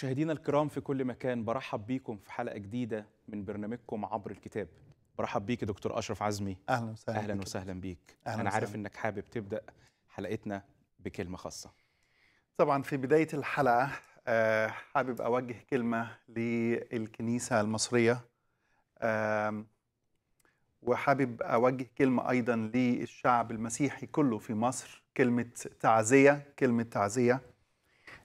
مشاهدينا الكرام في كل مكان برحب بيكم في حلقه جديده من برنامجكم عبر الكتاب برحب بيك دكتور اشرف عزمي اهلا وسهلا اهلا بيك. وسهلا بيك أهلا انا عارف انك حابب تبدا حلقتنا بكلمه خاصه طبعا في بدايه الحلقه آه، حابب اوجه كلمه للكنيسه المصريه وحابب اوجه كلمه ايضا للشعب المسيحي كله في مصر كلمه تعزيه كلمه تعزيه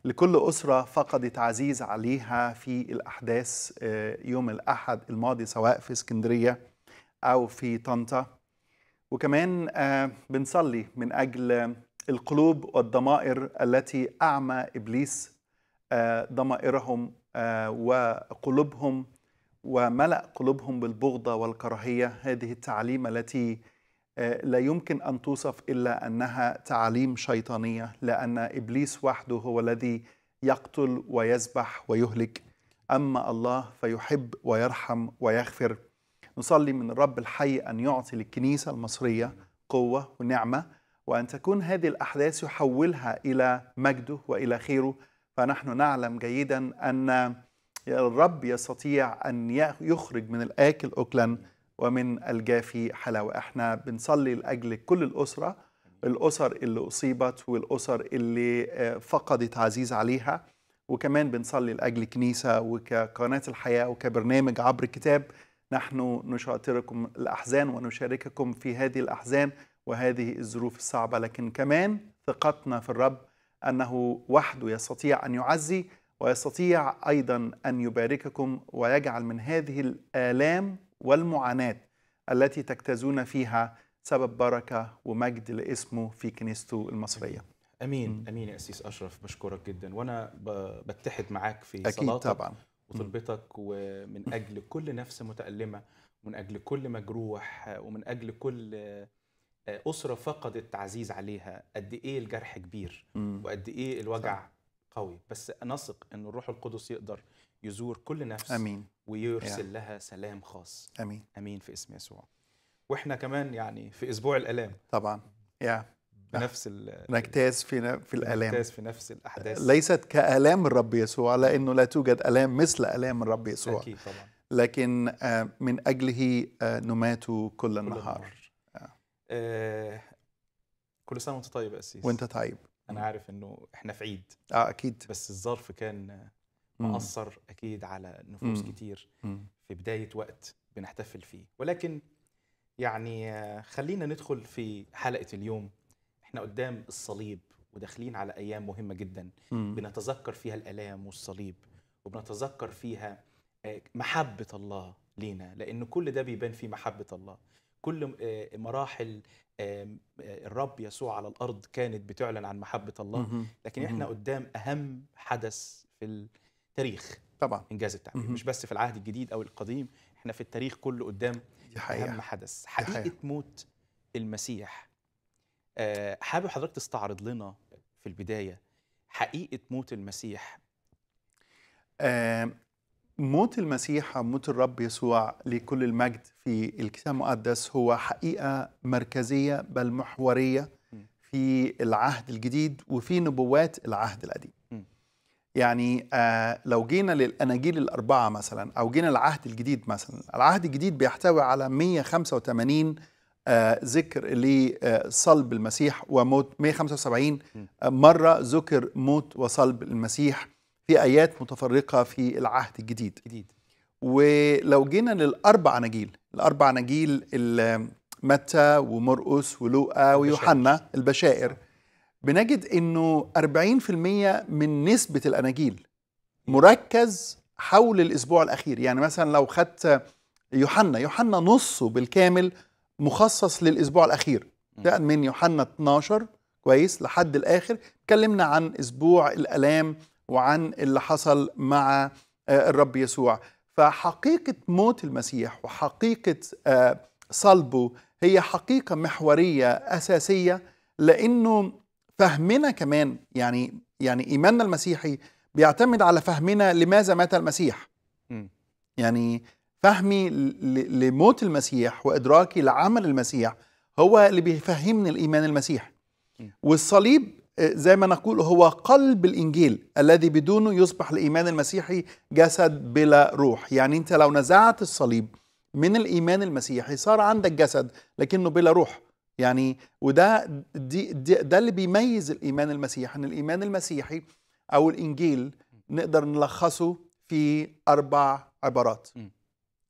لكل أسرة فقدت عزيز عليها في الأحداث آه، يوم الأحد الماضي سواء في اسكندرية أو في طنطا وكمان آه، بنصلي من أجل القلوب والضمائر التي أعمى إبليس آه، ضمائرهم وقلوبهم وملأ قلوبهم بالبغضة والكراهية هذه التعليم التي آه، لا يمكن ان توصف الا انها تعاليم شيطانيه لان ابليس وحده هو الذي يقتل ويذبح ويهلك اما الله فيحب ويرحم ويغفر نصلي من الرب الحي ان يعطي للكنيسه المصريه قوه ونعمه وان تكون هذه الاحداث يحولها الى مجده والى خيره فنحن نعلم جيدا ان الرب يستطيع ان يخرج من الاكل اكلا ومن الجافي حلاوة احنا بنصلي لأجل كل الأسرة الأسر اللي أصيبت والأسر اللي آه، فقدت عزيز عليها وكمان بنصلي لأجل كنيسة وكقناة الحياة وكبرنامج عبر الكتاب نحن نشاطركم الأحزان ونشارككم في هذه الأحزان وهذه الظروف الصعبة لكن كمان ثقتنا في الرب أنه وحده يستطيع أن يعزي ويستطيع أيضا أن يبارككم ويجعل من هذه الآلام والمعاناة التي تجتازون فيها سبب بركة ومجد لاسمه في كنيسته المصرية امين م. امين يا اسيس اشرف بشكرك جدا وانا بتحد معاك في أكيد صلاتك طبعا وطلبتك ومن اجل كل نفس متالمه ومن اجل كل مجروح ومن اجل كل اسره فقدت عزيز عليها قد ايه الجرح كبير وقد ايه الوجع صح. قوي بس نثق ان الروح القدس يقدر يزور كل نفس امين ويرسل yeah. لها سلام خاص امين امين في اسم يسوع واحنا كمان يعني في اسبوع الالام طبعا يا بنفس نجتاز في في الالام نجتاز في نفس الاحداث ليست كالام الرب يسوع لانه لا توجد الام مثل الام الرب يسوع اكيد طبعا لكن آه، من اجله آه، نمات كل, كل النهار آه. كل سنه وانت طيب يا وانت طيب انا عارف انه احنا في عيد اه اكيد بس الظرف كان مأثر أكيد على نفوس مم. كتير مم. في بداية وقت بنحتفل فيه ولكن يعني آه، خلينا ندخل في حلقة اليوم احنا قدام الصليب وداخلين على أيام مهمة جدا مم. بنتذكر فيها الألام والصليب وبنتذكر فيها آه، محبة الله لينا لأن كل ده بيبان فيه محبة الله كل آه، مراحل الرب يسوع على الارض كانت بتعلن عن محبه الله لكن احنا قدام اهم حدث في تاريخ طبعا انجاز التعبير مش بس في العهد الجديد او القديم احنا في التاريخ كله قدام حقيقة. اهم حدث حقيقه موت المسيح آه، حابب حضرتك تستعرض لنا في البدايه حقيقه موت المسيح موت المسيح موت الرب يسوع لكل المجد في الكتاب المقدس هو حقيقه مركزيه بل محوريه في العهد الجديد وفي نبوات العهد القديم يعني آه لو جينا للأناجيل الأربعة مثلا أو جينا العهد الجديد مثلا العهد الجديد بيحتوي على 185 آه ذكر لصلب المسيح وموت 175 آه، مرة ذكر موت وصلب المسيح في آيات متفرقة في العهد الجديد جديد. ولو جينا للأربع أناجيل الأربع أناجيل متى ومرقس ولوقا ويوحنا البشائر بنجد انه 40% من نسبه الاناجيل مركز حول الاسبوع الاخير يعني مثلا لو خدت يوحنا يوحنا نصه بالكامل مخصص للاسبوع الاخير ده من يوحنا 12 كويس لحد الاخر اتكلمنا عن اسبوع الالام وعن اللي حصل مع آه، الرب يسوع فحقيقه موت المسيح وحقيقه آه، صلبه هي حقيقه محوريه اساسيه لانه فهمنا كمان يعني يعني ايماننا المسيحي بيعتمد على فهمنا لماذا مات المسيح م. يعني فهمي لموت المسيح وادراكي لعمل المسيح هو اللي بيفهمني الايمان المسيحي والصليب آه، زي ما نقول هو قلب الانجيل الذي بدونه يصبح الايمان المسيحي جسد بلا روح يعني انت لو نزعت الصليب من الايمان المسيحي صار عندك جسد لكنه بلا روح يعني وده دي دي ده اللي بيميز الايمان المسيحي ان الايمان المسيحي او الانجيل نقدر نلخصه في اربع عبارات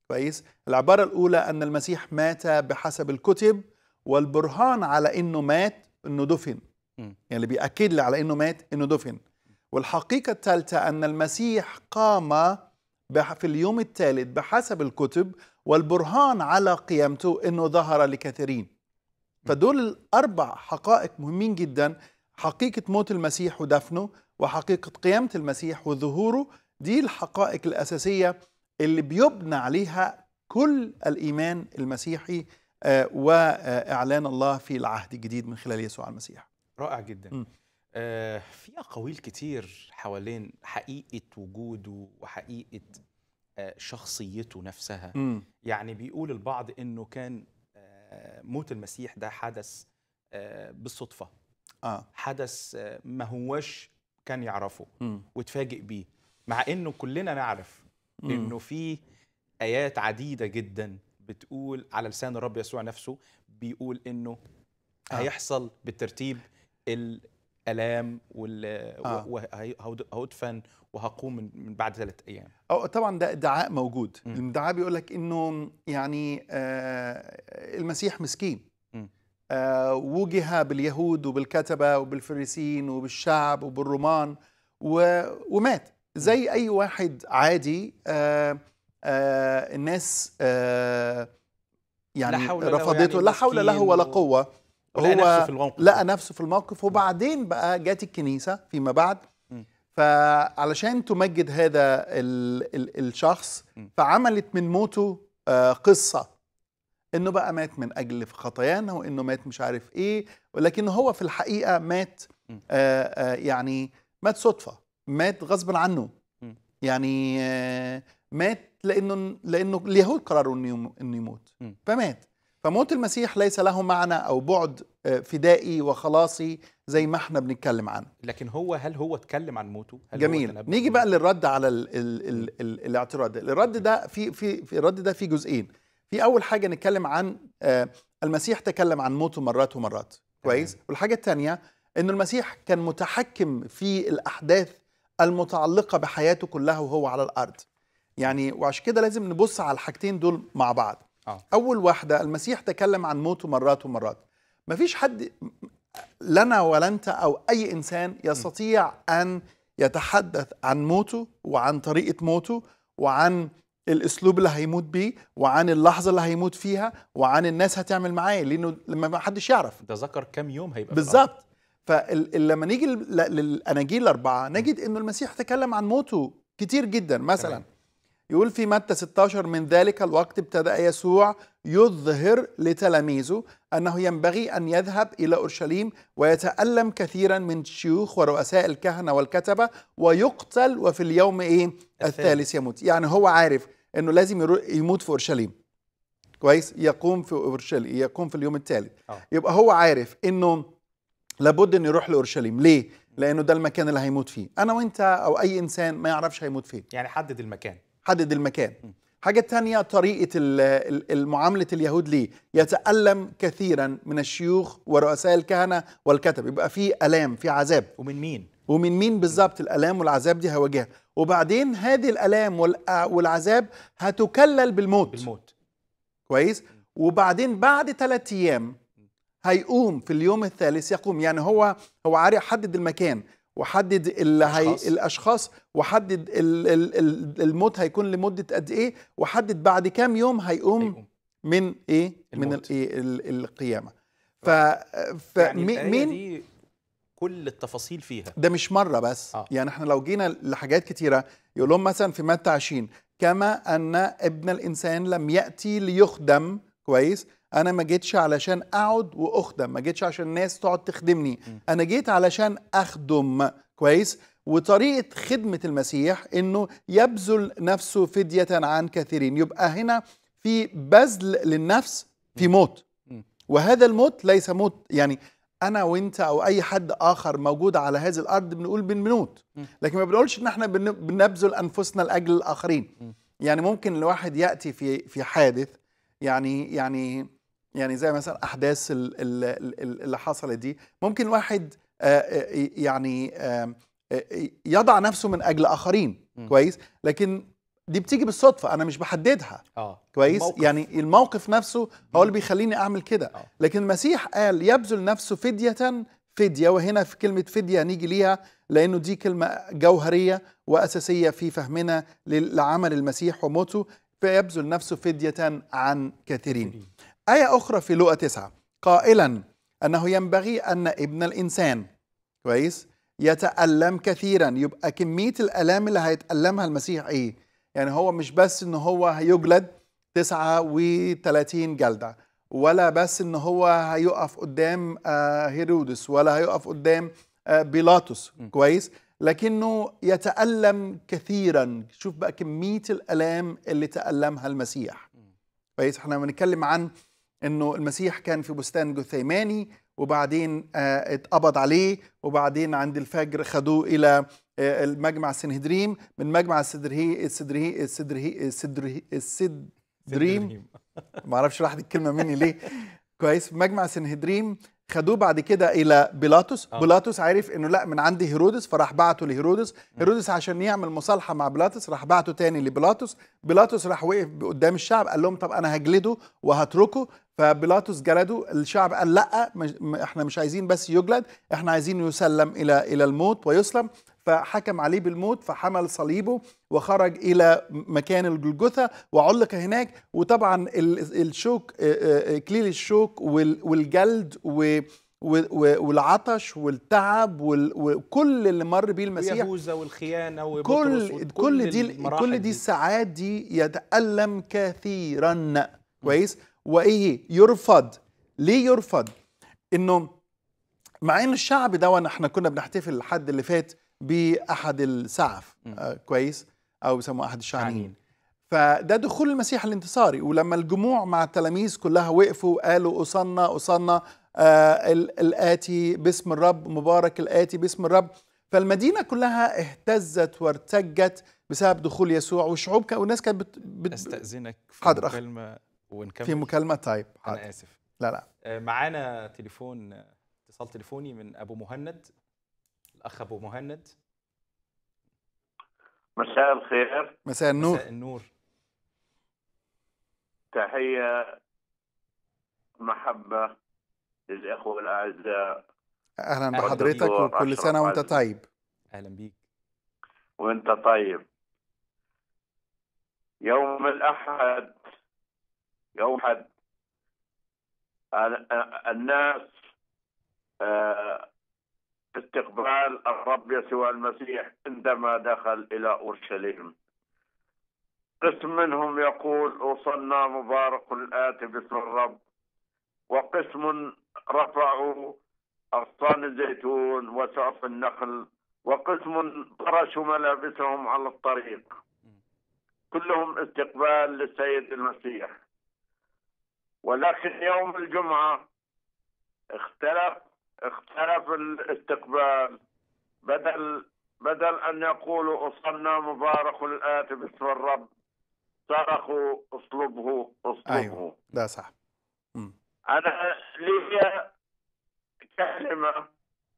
كويس العباره الاولى ان المسيح مات بحسب الكتب والبرهان على انه مات انه دفن يعني اللي بياكد لي على انه مات انه دفن والحقيقه الثالثه ان المسيح قام في اليوم الثالث بحسب الكتب والبرهان على قيامته انه ظهر لكثيرين فدول الأربع حقائق مهمين جدا حقيقة موت المسيح ودفنه وحقيقة قيامة المسيح وظهوره دي الحقائق الأساسية اللي بيبنى عليها كل الإيمان المسيحي آه، وإعلان الله في العهد الجديد من خلال يسوع المسيح رائع جدا آه في أقاويل كتير حوالين حقيقة وجوده وحقيقة آه شخصيته نفسها م. يعني بيقول البعض أنه كان موت المسيح ده حدث آه، بالصدفه آه. حدث آه، ما هواش كان يعرفه م. وتفاجئ بيه مع انه كلنا نعرف م. انه في ايات عديده جدا بتقول على لسان الرب يسوع نفسه بيقول انه آه. هيحصل بالترتيب الام وهدفن آه. وهقوم من بعد ثلاث ايام أو طبعا ده ادعاء موجود الادعاء بيقول لك انه يعني آه المسيح مسكين آه وجه باليهود وبالكتبه وبالفريسين وبالشعب وبالرومان و... ومات زي اي واحد عادي آه آه الناس آه يعني لا حول رفضته يعني لا حول له ولا قوه هو نفسه في الموقف لقى نفسه في الموقف وبعدين بقى جت الكنيسه فيما بعد فعلشان تمجد هذا الـ الـ الشخص فعملت من موته آه، قصه انه بقى مات من اجل خطايانا وانه مات مش عارف ايه ولكن هو في الحقيقه مات آه، آه، يعني مات صدفه مات غصب عنه يعني مات لانه لانه اليهود قرروا انه انه يموت فمات فموت المسيح ليس له معنى او بعد آه، فدائي وخلاصي زي ما احنا بنتكلم عنه لكن هو هل هو اتكلم عن موته هل جميل هو نيجي بقى للرد على الـ الـ الـ الـ الاعتراض ده الرد ده في في في الرد ده في جزئين في اول حاجه نتكلم عن آه، المسيح تكلم عن موته مرات ومرات كويس والحاجه الثانيه ان المسيح كان متحكم في الاحداث المتعلقه بحياته كلها وهو على الارض يعني وعشان كده لازم نبص على الحاجتين دول مع بعض أوه. اول واحده المسيح تكلم عن موته مرات ومرات ما فيش حد لنا ولا انت او اي انسان يستطيع ان يتحدث عن موته وعن طريقه موته وعن الاسلوب اللي هيموت بيه وعن اللحظه اللي هيموت فيها وعن الناس هتعمل معاه لانه لما ما حدش يعرف ده ذكر كام يوم هيبقى بالظبط فلما نيجي للاناجيل الاربعه نجد انه المسيح تكلم عن موته كتير جدا مثلا تمام. يقول في متى 16 من ذلك الوقت ابتدأ يسوع يظهر لتلاميذه أنه ينبغي أن يذهب إلى أورشليم ويتألم كثيرا من شيوخ ورؤساء الكهنة والكتبة ويقتل وفي اليوم إيه الثالث يموت يعني هو عارف أنه لازم يموت في أورشليم كويس يقوم في أورشليم يقوم في اليوم الثالث آه. يبقى هو عارف أنه لابد أن يروح لأورشليم ليه؟ لأنه ده المكان اللي هيموت فيه أنا وأنت أو أي إنسان ما يعرفش هيموت فين يعني حدد المكان حدد المكان حاجة تانية طريقة معاملة اليهود ليه يتألم كثيرا من الشيوخ ورؤساء الكهنة والكتب يبقى في ألام في عذاب ومن مين؟ ومن مين بالظبط الألام والعذاب دي هواجهها وبعدين هذه الألام آه، والعذاب هتكلل بالموت بالموت كويس؟ وبعدين بعد ثلاثة أيام هيقوم في اليوم الثالث يقوم يعني هو هو عارف حدد المكان وحدد اللي هي الاشخاص وحدد الموت هيكون لمده قد ايه وحدد بعد كام يوم هيقوم, هيقوم. من ايه الموت. من إيه؟ القيامه ف, يعني مين دي كل التفاصيل فيها ده مش مره بس آه. يعني احنا لو جينا لحاجات كتيره يقول لهم مثلا في متى 20 كما ان ابن الانسان لم ياتي ليخدم كويس انا ما جيتش علشان اقعد واخدم ما جيتش عشان الناس تقعد تخدمني انا جيت علشان اخدم كويس وطريقه خدمه المسيح انه يبذل نفسه فديه عن كثيرين يبقى هنا في بذل للنفس في موت وهذا الموت ليس موت يعني انا وانت او اي حد اخر موجود على هذه الارض بنقول بنموت لكن ما بنقولش ان احنا بنبذل انفسنا لاجل الاخرين يعني ممكن الواحد ياتي في في حادث يعني يعني يعني زي مثلا احداث اللي حصلت دي ممكن واحد آه، آه، يعني آه، يضع نفسه من اجل اخرين م. كويس لكن دي بتيجي بالصدفه انا مش بحددها آه. كويس الموقف. يعني الموقف نفسه هو اللي بيخليني اعمل كده آه. لكن المسيح قال يبذل نفسه فديه فديه وهنا في كلمه فديه هنيجي ليها لانه دي كلمه جوهريه واساسيه في فهمنا لعمل المسيح وموته فيبذل نفسه فديه عن كثيرين آية أخرى في لوقا تسعة قائلا أنه ينبغي أن ابن الإنسان كويس يتألم كثيرا يبقى كمية الألام اللي هيتألمها المسيح إيه يعني هو مش بس إن هو هيجلد 39 جلدة ولا بس إن هو هيقف قدام آه، هيرودس ولا هيقف قدام آه، بيلاطس كويس لكنه يتألم كثيرا شوف بقى كمية الألام اللي تألمها المسيح كويس احنا بنتكلم عن انه المسيح كان في بستان جثيماني وبعدين آه، اتقبض عليه وبعدين عند الفجر خدوه الى آه، المجمع السنهدريم من مجمع السدره السدره السدره السدره السدريم ما اعرفش راحت الكلمه مني ليه كويس مجمع سنهدريم خدوه بعد كده الى بيلاطس آه. بيلاطس عرف انه لا من عندي هيرودس فراح بعته لهيرودس هيرودس عشان يعمل مصالحه مع بيلاطس راح بعته تاني لبيلاطس بيلاطس راح وقف قدام الشعب قال لهم طب انا هجلده وهتركه فبيلاطس جلده الشعب قال لا احنا مش عايزين بس يجلد احنا عايزين يسلم الى الى الموت ويسلم فحكم عليه بالموت فحمل صليبه وخرج الى مكان الجلجثه وعلق هناك وطبعا الشوك اكليل الشوك والجلد و والعطش والتعب وكل اللي مر بيه المسيح يهوذا والخيانه كل كل دي كل دي الساعات دي يتألم كثيرا كويس وايه يرفض ليه يرفض انه مع ان الشعب ده احنا كنا بنحتفل الحد اللي فات باحد السعف آه، كويس او بيسموه احد الشعنين فده دخول المسيح الانتصاري ولما الجموع مع التلاميذ كلها وقفوا قالوا اصنا اصنا آه، الآتي باسم الرب مبارك الآتي باسم الرب فالمدينة كلها اهتزت وارتجت بسبب دخول يسوع والشعوب كان والناس كانت بت... بت... استأذنك في حضر مكالمة ونكمل في مكالمة طيب حاضر. أنا آسف لا لا آه، معانا تليفون اتصال تليفوني من أبو مهند الاخ ابو مهند مساء الخير مساء النور مساء النور تحيه محبه للاخوه الاعزاء اهلا بحضرتك وكل سنه وانت طيب اهلا بيك وانت طيب يوم الاحد يوم الاحد آه، آه، الناس آه استقبال الرب يسوع المسيح عندما دخل إلى أورشليم قسم منهم يقول وصلنا مبارك الآتي باسم الرب وقسم رفعوا أغصان الزيتون وسقف النخل وقسم فرشوا ملابسهم على الطريق كلهم استقبال للسيد المسيح ولكن يوم الجمعة اختلف اختلف الاستقبال بدل بدل أن يقولوا أصلنا مبارك الآتي باسم الرب صرخوا اطلبه اطلبه أيوه. ده صح أنا لي كلمة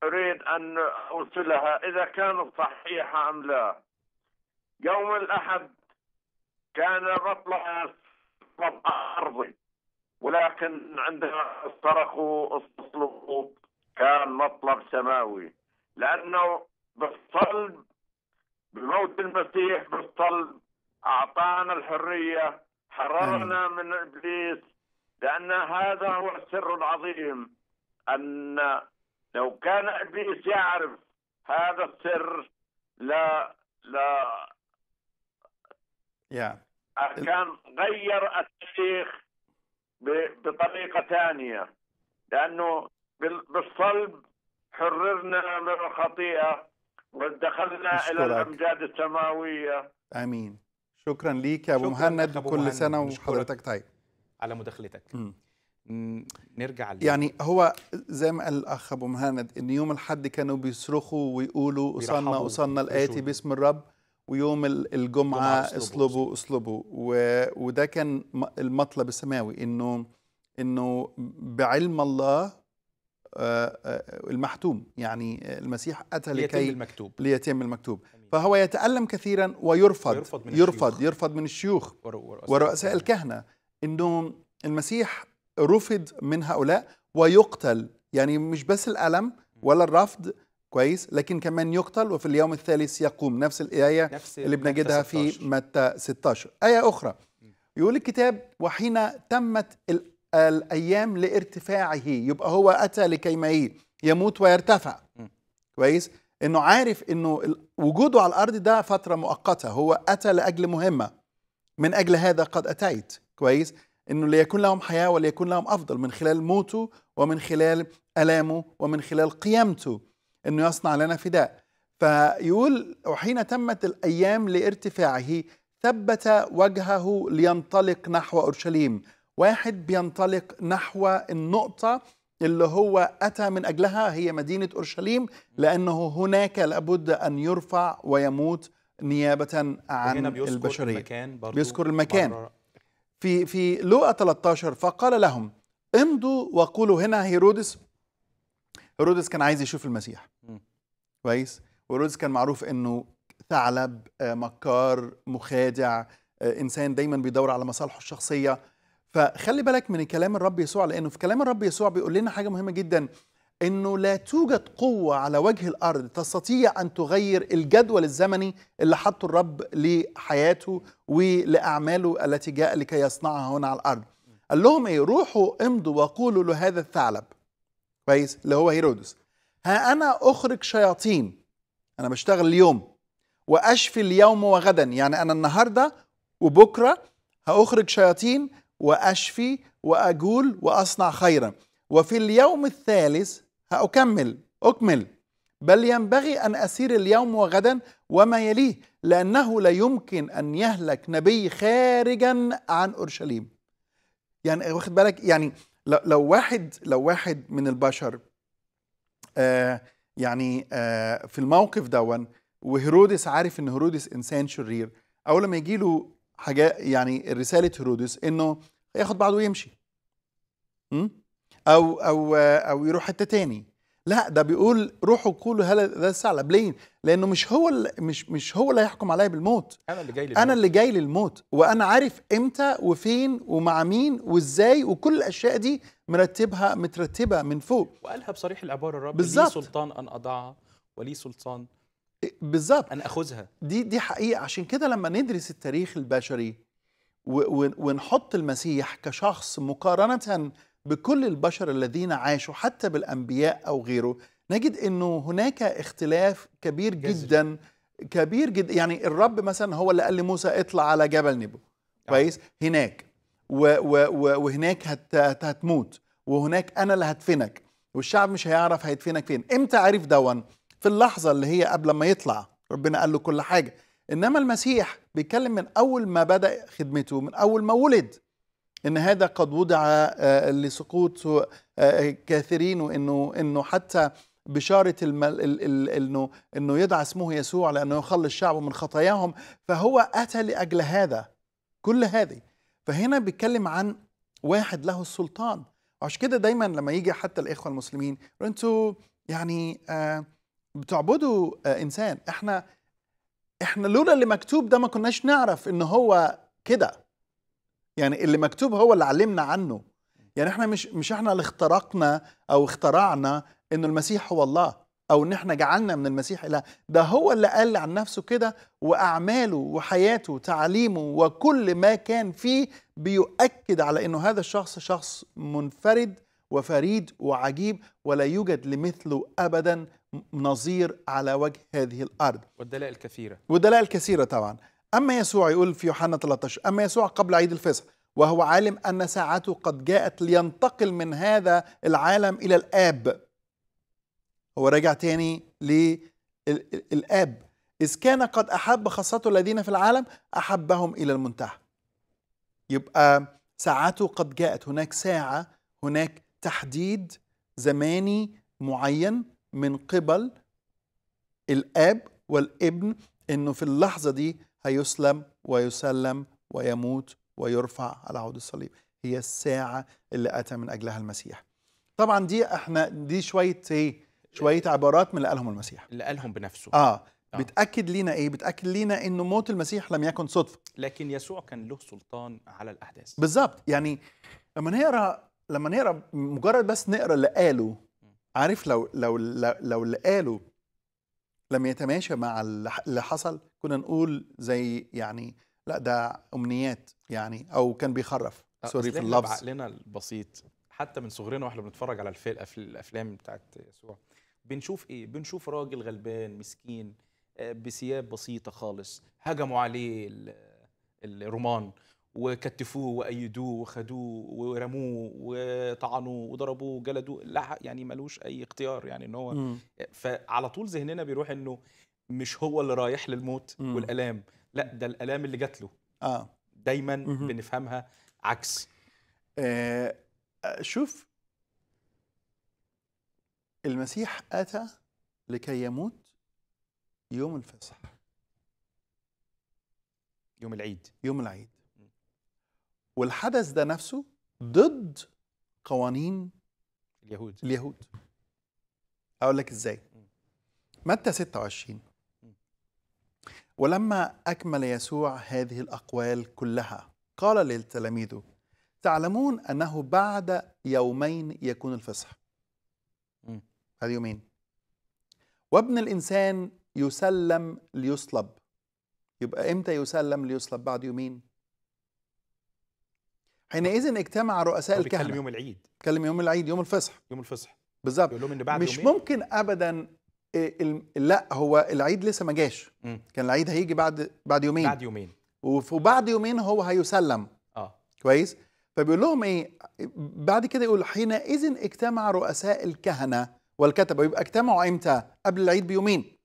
أريد أن أرسلها إذا كانت صحيحة أم لا يوم الأحد كان بطلع أرضي ولكن عندما صرخوا اصلبه كان مطلب سماوي لأنه بالصلب بموت المسيح بالصلب أعطانا الحرية حررنا من إبليس لأن هذا هو السر العظيم أن لو كان إبليس يعرف هذا السر لا لا yeah. كان غير التاريخ بطريقة ثانية لأنه بالصلب حررنا من الخطيئه ودخلنا الى الامجاد السماويه امين شكرا ليك يا ابو مهند كل مهند. سنه وحضرتك طيب على مداخلتك نرجع لي. يعني هو زي ما قال الاخ ابو مهند ان يوم الحد كانوا بيصرخوا ويقولوا اصلنا اصلنا الاتي باسم الرب ويوم الجمعه اصلبوا اصلبوا وده كان المطلب السماوي انه انه بعلم الله آه، آه، المحتوم يعني المسيح أتى ليتم المكتوب. ليتم المكتوب فهو يتألم كثيرا ويرفض يرفض من يرفض, الشيوخ. يرفض من الشيوخ ورؤساء, الكهنة أنه المسيح رفض من هؤلاء ويقتل يعني مش بس الألم ولا الرفض كويس لكن كمان يقتل وفي اليوم الثالث يقوم نفس الآية نفس اللي بنجدها في متى 16 آية أخرى يقول الكتاب وحين تمت الأيام لارتفاعه يبقى هو أتى لكي ما يموت ويرتفع كويس انه عارف انه وجوده على الارض ده فتره مؤقته هو اتى لاجل مهمه من اجل هذا قد اتيت كويس انه ليكون لهم حياه وليكون لهم افضل من خلال موته ومن خلال الامه ومن خلال قيامته انه يصنع لنا فداء فيقول وحين تمت الايام لارتفاعه ثبت وجهه لينطلق نحو اورشليم واحد بينطلق نحو النقطة اللي هو أتى من أجلها هي مدينة أورشليم لأنه هناك لابد أن يرفع ويموت نيابة عن بيذكر البشرية المكان برضو بيذكر المكان في في لوقا 13 فقال لهم امضوا وقولوا هنا هيرودس هيرودس كان عايز يشوف المسيح كويس هيرودس كان معروف انه ثعلب آه، مكار مخادع آه، انسان دايما بيدور على مصالحه الشخصيه فخلي بالك من كلام الرب يسوع لانه في كلام الرب يسوع بيقول لنا حاجه مهمه جدا انه لا توجد قوه على وجه الارض تستطيع ان تغير الجدول الزمني اللي حطه الرب لحياته ولاعماله التي جاء لكي يصنعها هنا على الارض قال لهم ايه روحوا امضوا وقولوا لهذا الثعلب كويس اللي هو هيرودس ها انا اخرج شياطين انا بشتغل اليوم واشفي اليوم وغدا يعني انا النهارده وبكره هاخرج شياطين وأشفي وأجول وأصنع خيرا وفي اليوم الثالث هأكمل أكمل بل ينبغي أن أسير اليوم وغدا وما يليه لأنه لا يمكن أن يهلك نبي خارجا عن أورشليم يعني واخد بالك يعني لو واحد لو واحد من البشر آه يعني آه في الموقف دون وهيرودس عارف ان هيرودس انسان شرير اول ما يجي له حاجات يعني رساله هيرودس انه ياخد بعضه ويمشي م? او او او يروح حته تاني لا ده بيقول روحوا كله هلا ذا الثعلب ليه؟ لانه مش هو اللي مش مش هو اللي هيحكم عليا بالموت انا اللي جاي للموت انا اللي جاي للموت وانا عارف امتى وفين ومع مين وازاي وكل الاشياء دي مرتبها مترتبه من فوق وقالها بصريح العباره الرب بالظبط سلطان ان اضعها ولي سلطان بالظبط انا اخذها دي دي حقيقه عشان كده لما ندرس التاريخ البشري ونحط المسيح كشخص مقارنه بكل البشر الذين عاشوا حتى بالانبياء او غيره نجد انه هناك اختلاف كبير جدا كبير جدا يعني الرب مثلا هو اللي قال لموسى اطلع على جبل نبو آه. كويس هناك و و و وهناك هت هتموت وهناك انا اللي هدفنك والشعب مش هيعرف هيدفنك فين امتى عرف دون في اللحظة اللي هي قبل ما يطلع ربنا قال له كل حاجة إنما المسيح بيتكلم من أول ما بدأ خدمته من أول ما ولد إن هذا قد وضع آه، لسقوط آه، كثيرين وإنه إنه حتى بشارة المل... ال... ال... إنه إنه يدعى اسمه يسوع لأنه يخلص شعبه من خطاياهم فهو أتى لأجل هذا كل هذه فهنا بيتكلم عن واحد له السلطان عشان كده دايما لما يجي حتى الإخوة المسلمين أنتوا يعني آه بتعبدوا آه، انسان احنا احنا لولا اللي مكتوب ده ما كناش نعرف ان هو كده يعني اللي مكتوب هو اللي علمنا عنه يعني احنا مش مش احنا اللي اخترقنا او اخترعنا ان المسيح هو الله او ان احنا جعلنا من المسيح اله ده هو اللي قال عن نفسه كده واعماله وحياته وتعليمه وكل ما كان فيه بيؤكد على انه هذا الشخص شخص منفرد وفريد وعجيب ولا يوجد لمثله ابدا نظير على وجه هذه الأرض والدلائل كثيرة والدلائل كثيرة طبعا أما يسوع يقول في يوحنا 13 أما يسوع قبل عيد الفصح وهو عالم أن ساعته قد جاءت لينتقل من هذا العالم إلى الآب هو راجع تاني للآب إذ كان قد أحب خاصته الذين في العالم أحبهم إلى المنتهى يبقى ساعته قد جاءت هناك ساعة هناك تحديد زماني معين من قبل الاب والابن انه في اللحظه دي هيسلم ويسلم ويموت ويرفع على عود الصليب هي الساعه اللي اتى من اجلها المسيح طبعا دي احنا دي شويه ايه شويه عبارات من اللي قالهم المسيح اللي قالهم بنفسه اه, آه. بتاكد لينا ايه بتاكد لينا انه موت المسيح لم يكن صدفه لكن يسوع كان له سلطان على الاحداث بالظبط يعني لما نقرا لما نقرا مجرد بس نقرا اللي قاله عارف لو لو لو, اللي قاله لم يتماشى مع اللي حصل كنا نقول زي يعني لا ده امنيات يعني او كان بيخرف سوري في اللفظ عقلنا البسيط حتى من صغرنا واحنا بنتفرج على الافلام بتاعت يسوع بنشوف ايه بنشوف راجل غلبان مسكين آه، بثياب بسيطه خالص هجموا عليه الرومان وكتفوه وايدوه وخدوه ورموه وطعنوه وضربوه وجلدوه لا يعني ملوش اي اختيار يعني ان هو فعلى طول ذهننا بيروح انه مش هو اللي رايح للموت م. والالام لا ده الالام اللي جات له اه دايما م بنفهمها عكس آه شوف المسيح اتى لكي يموت يوم الفصح يوم العيد يوم العيد والحدث ده نفسه ضد قوانين اليهود اليهود اقول لك ازاي متى 26 ولما اكمل يسوع هذه الاقوال كلها قال لتلاميذه تعلمون انه بعد يومين يكون الفصح بعد يومين وابن الانسان يسلم ليصلب يبقى امتى يسلم ليصلب بعد يومين حينئذ اجتمع رؤساء الكهنه بيتكلم يوم العيد بيتكلم يوم العيد يوم الفصح يوم الفصح بالظبط يقول لهم ان بعد مش يومين. ممكن ابدا لا هو العيد لسه ما جاش كان العيد هيجي بعد بعد يومين بعد يومين وبعد يومين هو هيسلم اه كويس فبيقول لهم ايه بعد كده يقول حينئذ اجتمع رؤساء الكهنه والكتبه يبقى اجتمعوا امتى قبل العيد بيومين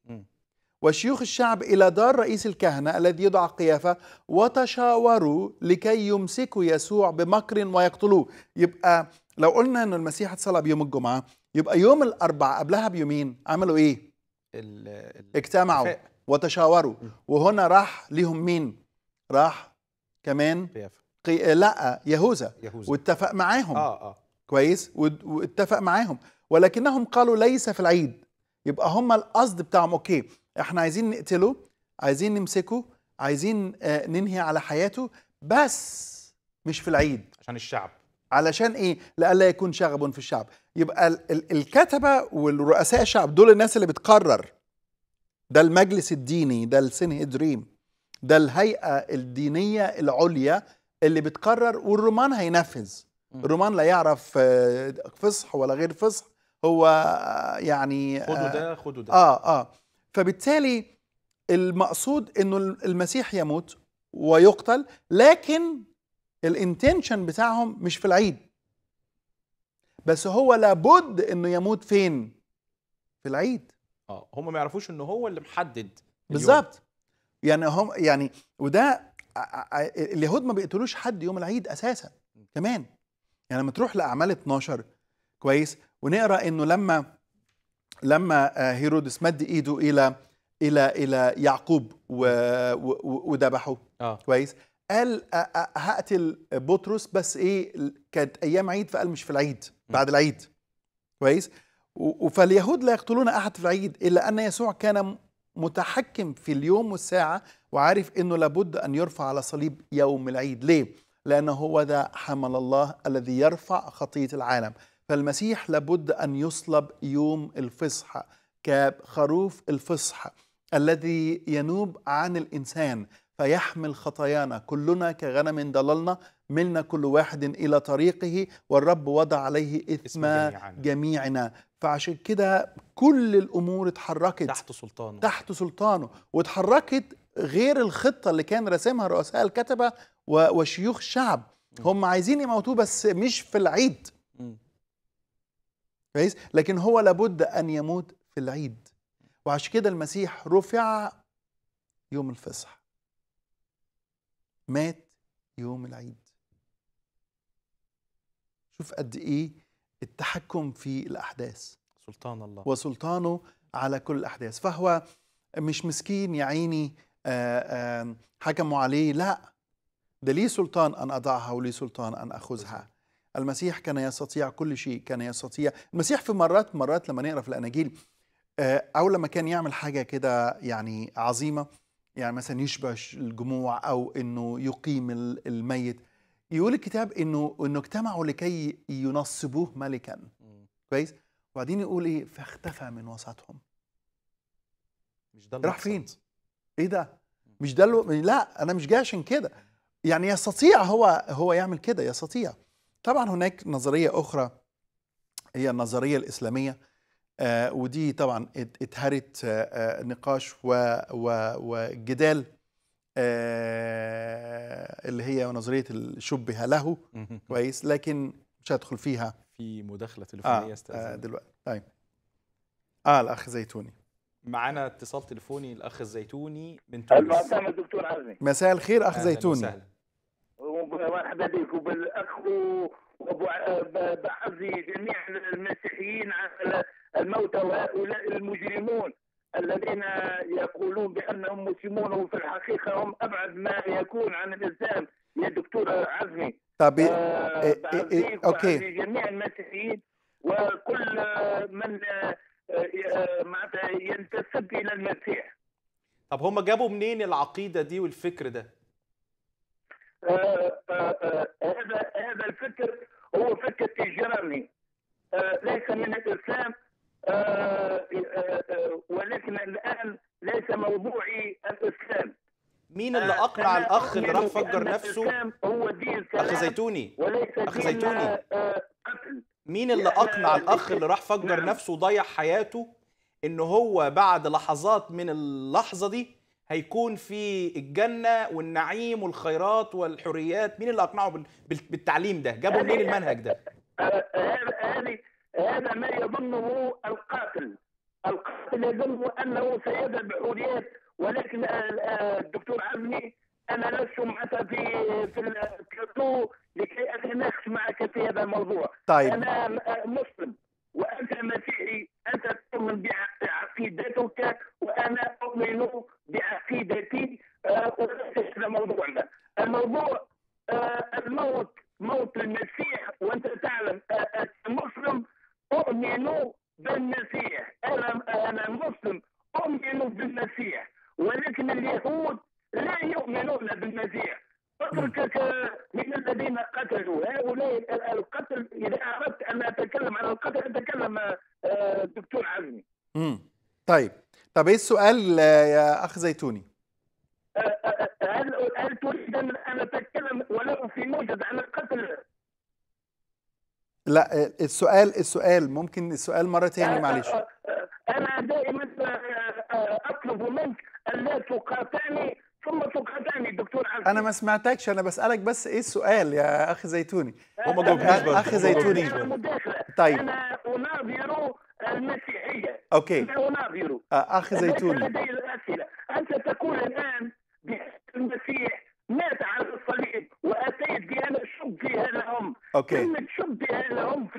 وشيوخ الشعب إلى دار رئيس الكهنة الذي يدعى قيافة وتشاوروا لكي يمسكوا يسوع بمكر ويقتلوه يبقى لو قلنا أن المسيح اتصلى بيوم الجمعة يبقى يوم الأربعاء قبلها بيومين عملوا إيه؟ الـ الـ اجتمعوا وتشاوروا وهنا راح ليهم مين؟ راح كمان قي... لا يهوذا واتفق معاهم آه آه. كويس واتفق معاهم ولكنهم قالوا ليس في العيد يبقى هم القصد بتاعهم اوكي احنا عايزين نقتله عايزين نمسكه عايزين آه، ننهي على حياته بس مش في العيد عشان الشعب علشان ايه لألا يكون شغب في الشعب يبقى الكتبه والرؤساء الشعب دول الناس اللي بتقرر ده المجلس الديني ده السنه دريم ده الهيئه الدينيه العليا اللي بتقرر والرومان هينفذ الرومان لا يعرف آه، فصح ولا غير فصح هو آه، يعني خدوا ده خدوا ده اه اه فبالتالي المقصود انه المسيح يموت ويقتل لكن الانتنشن بتاعهم مش في العيد بس هو لابد انه يموت فين في العيد اه هم ما يعرفوش ان هو اللي محدد بالظبط يعني هم يعني وده اليهود ما بيقتلوش حد يوم العيد اساسا كمان يعني لما تروح لاعمال 12 كويس ونقرا انه لما لما آه، هيرودس مد ايده الى الى الى يعقوب وذبحه آه. كويس قال آه، آه، هقتل بطرس بس ايه كانت ايام عيد فقال مش في العيد بعد العيد كويس فاليهود لا يقتلون احد في العيد الا ان يسوع كان متحكم في اليوم والساعه وعارف انه لابد ان يرفع على صليب يوم العيد ليه لانه هو ذا حمل الله الذي يرفع خطيه العالم فالمسيح لابد أن يصلب يوم الفصحى كخروف الفصحى الذي ينوب عن الإنسان فيحمل خطايانا كلنا كغنم ضللنا ملنا كل واحد إلى طريقه والرب وضع عليه إثم جميعنا. جميعنا فعشان كده كل الأمور اتحركت تحت سلطانه تحت سلطانه واتحركت غير الخطة اللي كان راسمها رؤساء الكتبة وشيوخ الشعب هم عايزين يموتوه بس مش في العيد كويس لكن هو لابد ان يموت في العيد وعشان كده المسيح رفع يوم الفصح مات يوم العيد شوف قد ايه التحكم في الاحداث سلطان الله وسلطانه على كل الاحداث فهو مش مسكين يا عيني آه، آه، حكموا عليه لا ده ليه سلطان ان اضعها وليه سلطان ان اخذها المسيح كان يستطيع كل شيء كان يستطيع المسيح في مرات مرات لما نقرا في الاناجيل او آه، لما كان يعمل حاجه كده يعني عظيمه يعني مثلا يشبع الجموع او انه يقيم الميت يقول الكتاب انه انه اجتمعوا لكي ينصبوه ملكا كويس وبعدين يقول ايه فاختفى من وسطهم مش ده راح فين ايه ده مش ده لا انا مش جاي عشان كده يعني يستطيع هو هو يعمل كده يستطيع طبعا هناك نظريه اخرى هي النظريه الاسلاميه آه، ودي طبعا اتهرت آه، آه، نقاش وجدال اللي هي نظريه شبه له كويس لكن مش هدخل فيها في مداخله تليفونيه استاذ آه دلوقتي طيب اه الاخ زيتوني معانا اتصال تليفوني الاخ الزيتوني من تونس مساء الخير اخ زيتوني ومرحبا بك وبالاخ وبعزي جميع المسيحيين على الموتى وهؤلاء المجرمون الذين يقولون بانهم مسلمون وفي الحقيقه هم ابعد ما يكون عن الاسلام يا دكتور عزمي طب إيه- آه إيه إيه, إيه- اوكي جميع المسيحيين وكل من آه، آه، معناتها ينتسب الى المسيح طب هم جابوا منين العقيده دي والفكر ده؟ هذا هذا الفكر هو فكر تجاري آه، ليس من الاسلام آه، آه، ولكن الآن ليس موضوعي الإسلام مين اللي اقنع الاخ اللي راح فجر نفسه هو دين اخ زيتوني اخ زيتوني مين اللي اقنع الاخ اللي راح فجر نعم. نفسه وضيع حياته ان هو بعد لحظات من اللحظه دي هيكون في الجنه والنعيم والخيرات والحريات مين اللي اقنعه بالتعليم ده جابوا منين المنهج ده هذا ما يظنه القاتل القاتل يظن انه سيذهب بحريات ولكن الدكتور عمي انا لست معك في في الكاتو لكي اتناقش معك في هذا الموضوع طيب انا مسلم وانت مسيحي طب ايه السؤال يا اخ زيتوني؟ هل هل تريد ان اتكلم ولو في موجز عن القتل؟ لا السؤال السؤال ممكن السؤال مره ثانيه معلش انا دائما آه، آه، اطلب منك الا تقاطعني ثم تقاطعني دكتور عبد انا ما سمعتكش انا بسالك بس ايه السؤال يا اخ زيتوني هو ما جاوبنيش اخ زيتوني طيب انا اناظر المسيحيه اوكي آه، اخ زيتون هذه الاسئله انت تقول الان المسيح مات على الصليب واتيت بان شب فيها لهم أوكي. كلمه شب فيها لهم في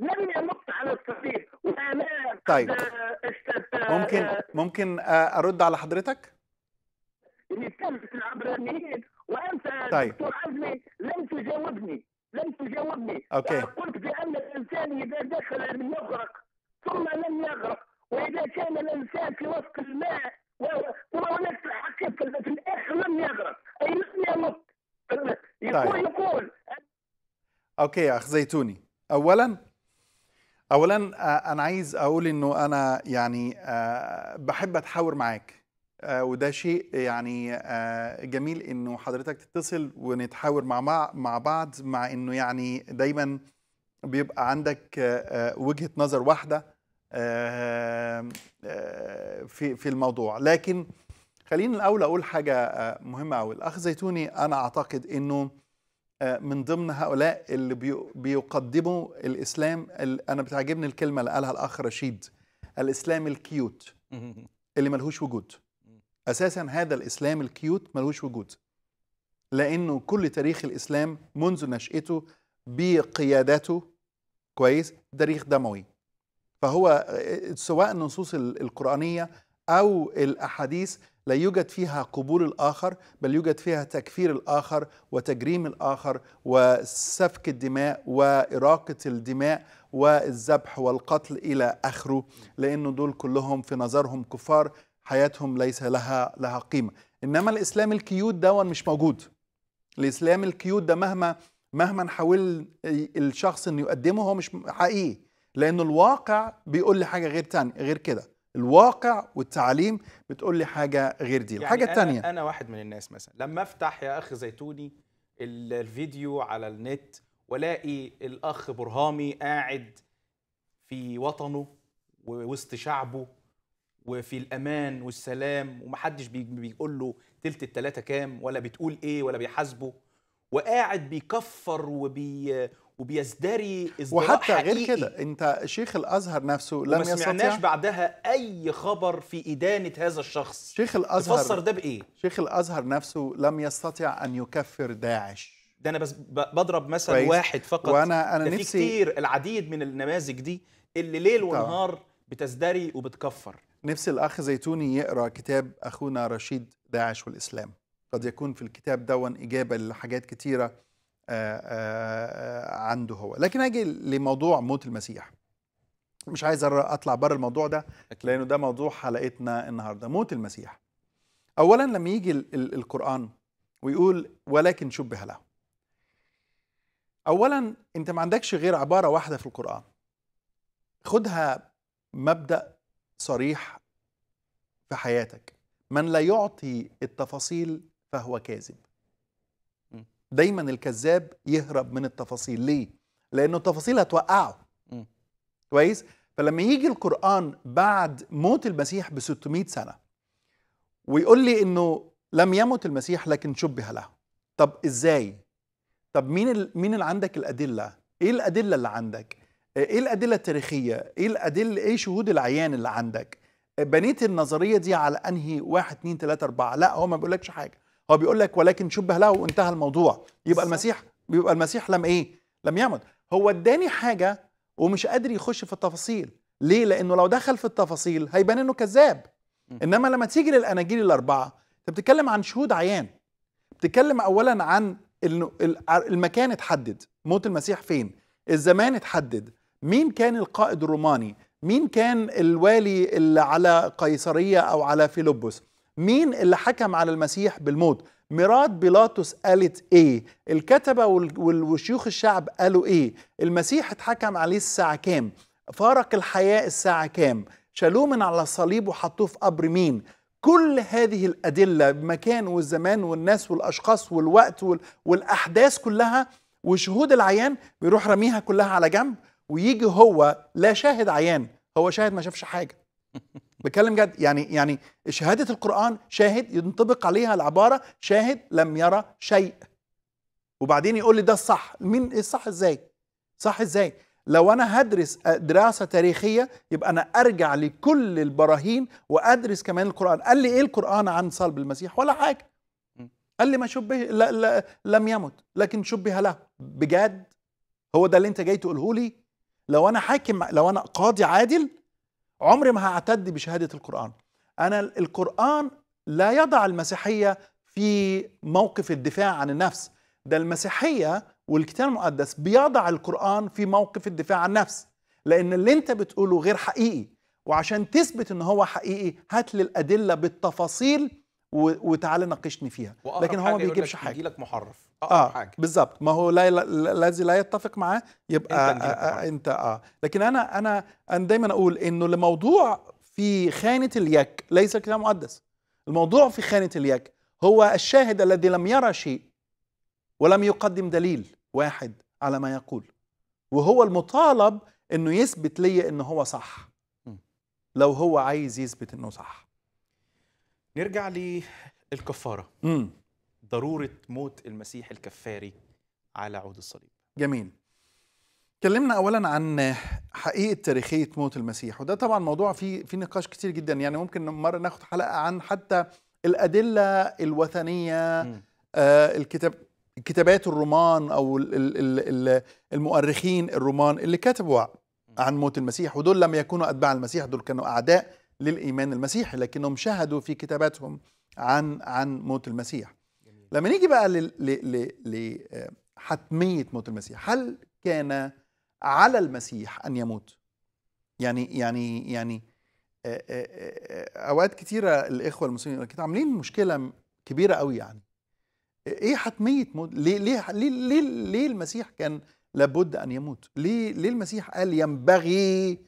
لم يمت على الصغير وأنا طيب آه، آه، ممكن آه، ممكن أرد على حضرتك؟ نتكلم العبرانيين وأنت طيب. دكتور عزمي لم تجاوبني لم تجاوبني أوكي. قلت بأن الإنسان إذا دخل لم يغرق ثم لم يغرق وإذا كان الإنسان في وسط الماء وهناك الحقيقة في الآخر لم يغرق أي لم يمت يقول طيب. يقول اوكي اخ زيتوني اولا اولا آه، انا عايز اقول انه انا يعني آه، بحب اتحاور معاك آه، وده شيء يعني جميل انه حضرتك تتصل ونتحاور مع مع بعض مع انه يعني دايما بيبقى عندك وجهه نظر واحده في في الموضوع لكن خليني الاول اقول حاجه مهمه قوي الاخ زيتوني انا اعتقد انه آه، من ضمن هؤلاء اللي بيقدموا الاسلام انا بتعجبني الكلمه اللي قالها الاخ رشيد الاسلام الكيوت اللي ملهوش وجود اساسا هذا الاسلام الكيوت ملهوش وجود لانه كل تاريخ الاسلام منذ نشاته بقيادته كويس تاريخ دموي فهو آه، سواء النصوص القرانيه او الاحاديث لا يوجد فيها قبول الآخر بل يوجد فيها تكفير الآخر وتجريم الآخر وسفك الدماء وإراقة الدماء والذبح والقتل إلى آخره لأنه دول كلهم في نظرهم كفار حياتهم ليس لها لها قيمة إنما الإسلام الكيوت دون مش موجود الإسلام الكيوت ده مهما مهما حاول الشخص انه يقدمه هو مش حقيقي لأنه الواقع بيقول لي حاجة غير تاني غير كده الواقع والتعليم بتقول لي حاجه غير دي يعني الحاجه يعني الثانيه أنا, انا واحد من الناس مثلا لما افتح يا اخ زيتوني الفيديو على النت والاقي الاخ برهامي قاعد في وطنه ووسط شعبه وفي الامان والسلام ومحدش بيقول له تلت التلاته كام ولا بتقول ايه ولا بيحاسبه وقاعد بيكفر وبي وبيزدري ازدراء وحتى حقيقي. غير كده انت شيخ الازهر نفسه لم يستطيع ما سمعناش بعدها اي خبر في ادانه هذا الشخص شيخ الازهر تفسر ده بايه شيخ الازهر نفسه لم يستطع ان يكفر داعش ده انا بس بضرب مثل كويس. واحد فقط وانا انا نفسي في كتير العديد من النماذج دي اللي ليل ونهار بتزدري وبتكفر نفسي الاخ زيتوني يقرا كتاب اخونا رشيد داعش والاسلام قد يكون في الكتاب دون اجابه لحاجات كتيره آه، آه، عنده هو لكن اجي لموضوع موت المسيح مش عايز اطلع بره الموضوع ده لانه ده موضوع حلقتنا النهارده موت المسيح اولا لما يجي القران ويقول ولكن شبه له اولا انت ما عندكش غير عباره واحده في القران خدها مبدا صريح في حياتك من لا يعطي التفاصيل فهو كاذب دايما الكذاب يهرب من التفاصيل ليه لانه التفاصيل هتوقعه كويس فلما يجي القران بعد موت المسيح ب 600 سنه ويقول لي انه لم يمت المسيح لكن شبه له طب ازاي طب مين ال... مين اللي عندك الادله ايه الادله اللي عندك ايه الادله التاريخيه ايه الادله ايه شهود العيان اللي عندك بنيت النظريه دي على انهي واحد 2 3 اربعه لا هو ما بيقولكش حاجه هو بيقول لك ولكن شبه له وانتهى الموضوع يبقى المسيح بيبقى المسيح لم ايه لم يعمد هو اداني حاجه ومش قادر يخش في التفاصيل ليه لانه لو دخل في التفاصيل هيبان انه كذاب انما لما تيجي للاناجيل الاربعه انت بتتكلم عن شهود عيان بتتكلم اولا عن المكان اتحدد موت المسيح فين الزمان اتحدد مين كان القائد الروماني مين كان الوالي اللي على قيصريه او على فيلبس مين اللي حكم على المسيح بالموت ميراد بيلاطس قالت ايه الكتبة وشيوخ الشعب قالوا ايه المسيح اتحكم عليه الساعة كام فارق الحياة الساعة كام شالوه من على الصليب وحطوه في قبر مين كل هذه الأدلة بمكان والزمان والناس والأشخاص والوقت والأحداث كلها وشهود العيان بيروح رميها كلها على جنب ويجي هو لا شاهد عيان هو شاهد ما شافش حاجة بتكلم جد يعني يعني شهاده القران شاهد ينطبق عليها العباره شاهد لم يرى شيء وبعدين يقول لي ده الصح مين الصح إيه ازاي صح ازاي لو انا هدرس دراسه تاريخيه يبقى انا ارجع لكل البراهين وادرس كمان القران قال لي ايه القران عن صلب المسيح ولا حاجه قال لي ما شبه لا لا لم يمت لكن شبه له بجد هو ده اللي انت جاي تقوله لي لو انا حاكم لو انا قاضي عادل عمري ما هعتد بشهادة القرآن أنا القرآن لا يضع المسيحية في موقف الدفاع عن النفس ده المسيحية والكتاب المقدس بيضع القرآن في موقف الدفاع عن النفس لأن اللي أنت بتقوله غير حقيقي وعشان تثبت إن هو حقيقي هات لي الأدلة بالتفاصيل وتعالى ناقشني فيها لكن هو ما بيجيبش حاجه يجي لك محرف اه حاجة. بالظبط ما هو الذي لا, لا, لا يتفق معاه يبقى انت, آه انت اه لكن انا انا انا دايما اقول انه الموضوع في خانه اليك ليس كتاب مقدس الموضوع في خانه اليك هو الشاهد الذي لم يرى شيء ولم يقدم دليل واحد على ما يقول وهو المطالب انه يثبت لي انه هو صح لو هو عايز يثبت انه صح نرجع للكفاره امم ضروره موت المسيح الكفاري على عود الصليب جميل كلمنا اولا عن حقيقه تاريخيه موت المسيح وده طبعا موضوع فيه في نقاش كتير جدا يعني ممكن مره ناخد حلقه عن حتى الادله الوثنيه آه الكتاب كتابات الرومان او المؤرخين الرومان اللي كتبوا عن موت المسيح ودول لم يكونوا اتباع المسيح دول كانوا اعداء للايمان المسيحي لكنهم شهدوا في كتاباتهم عن عن موت المسيح جميل. لما نيجي بقى لحتميه آه، موت المسيح هل كان على المسيح ان يموت يعني يعني يعني آه، آه، اوقات كثيره الاخوه المسلمين كانوا عاملين مشكله كبيره قوي يعني ايه حتميه موت ليه ليه ليه ليه, المسيح كان لابد ان يموت ليه ليه المسيح قال ينبغي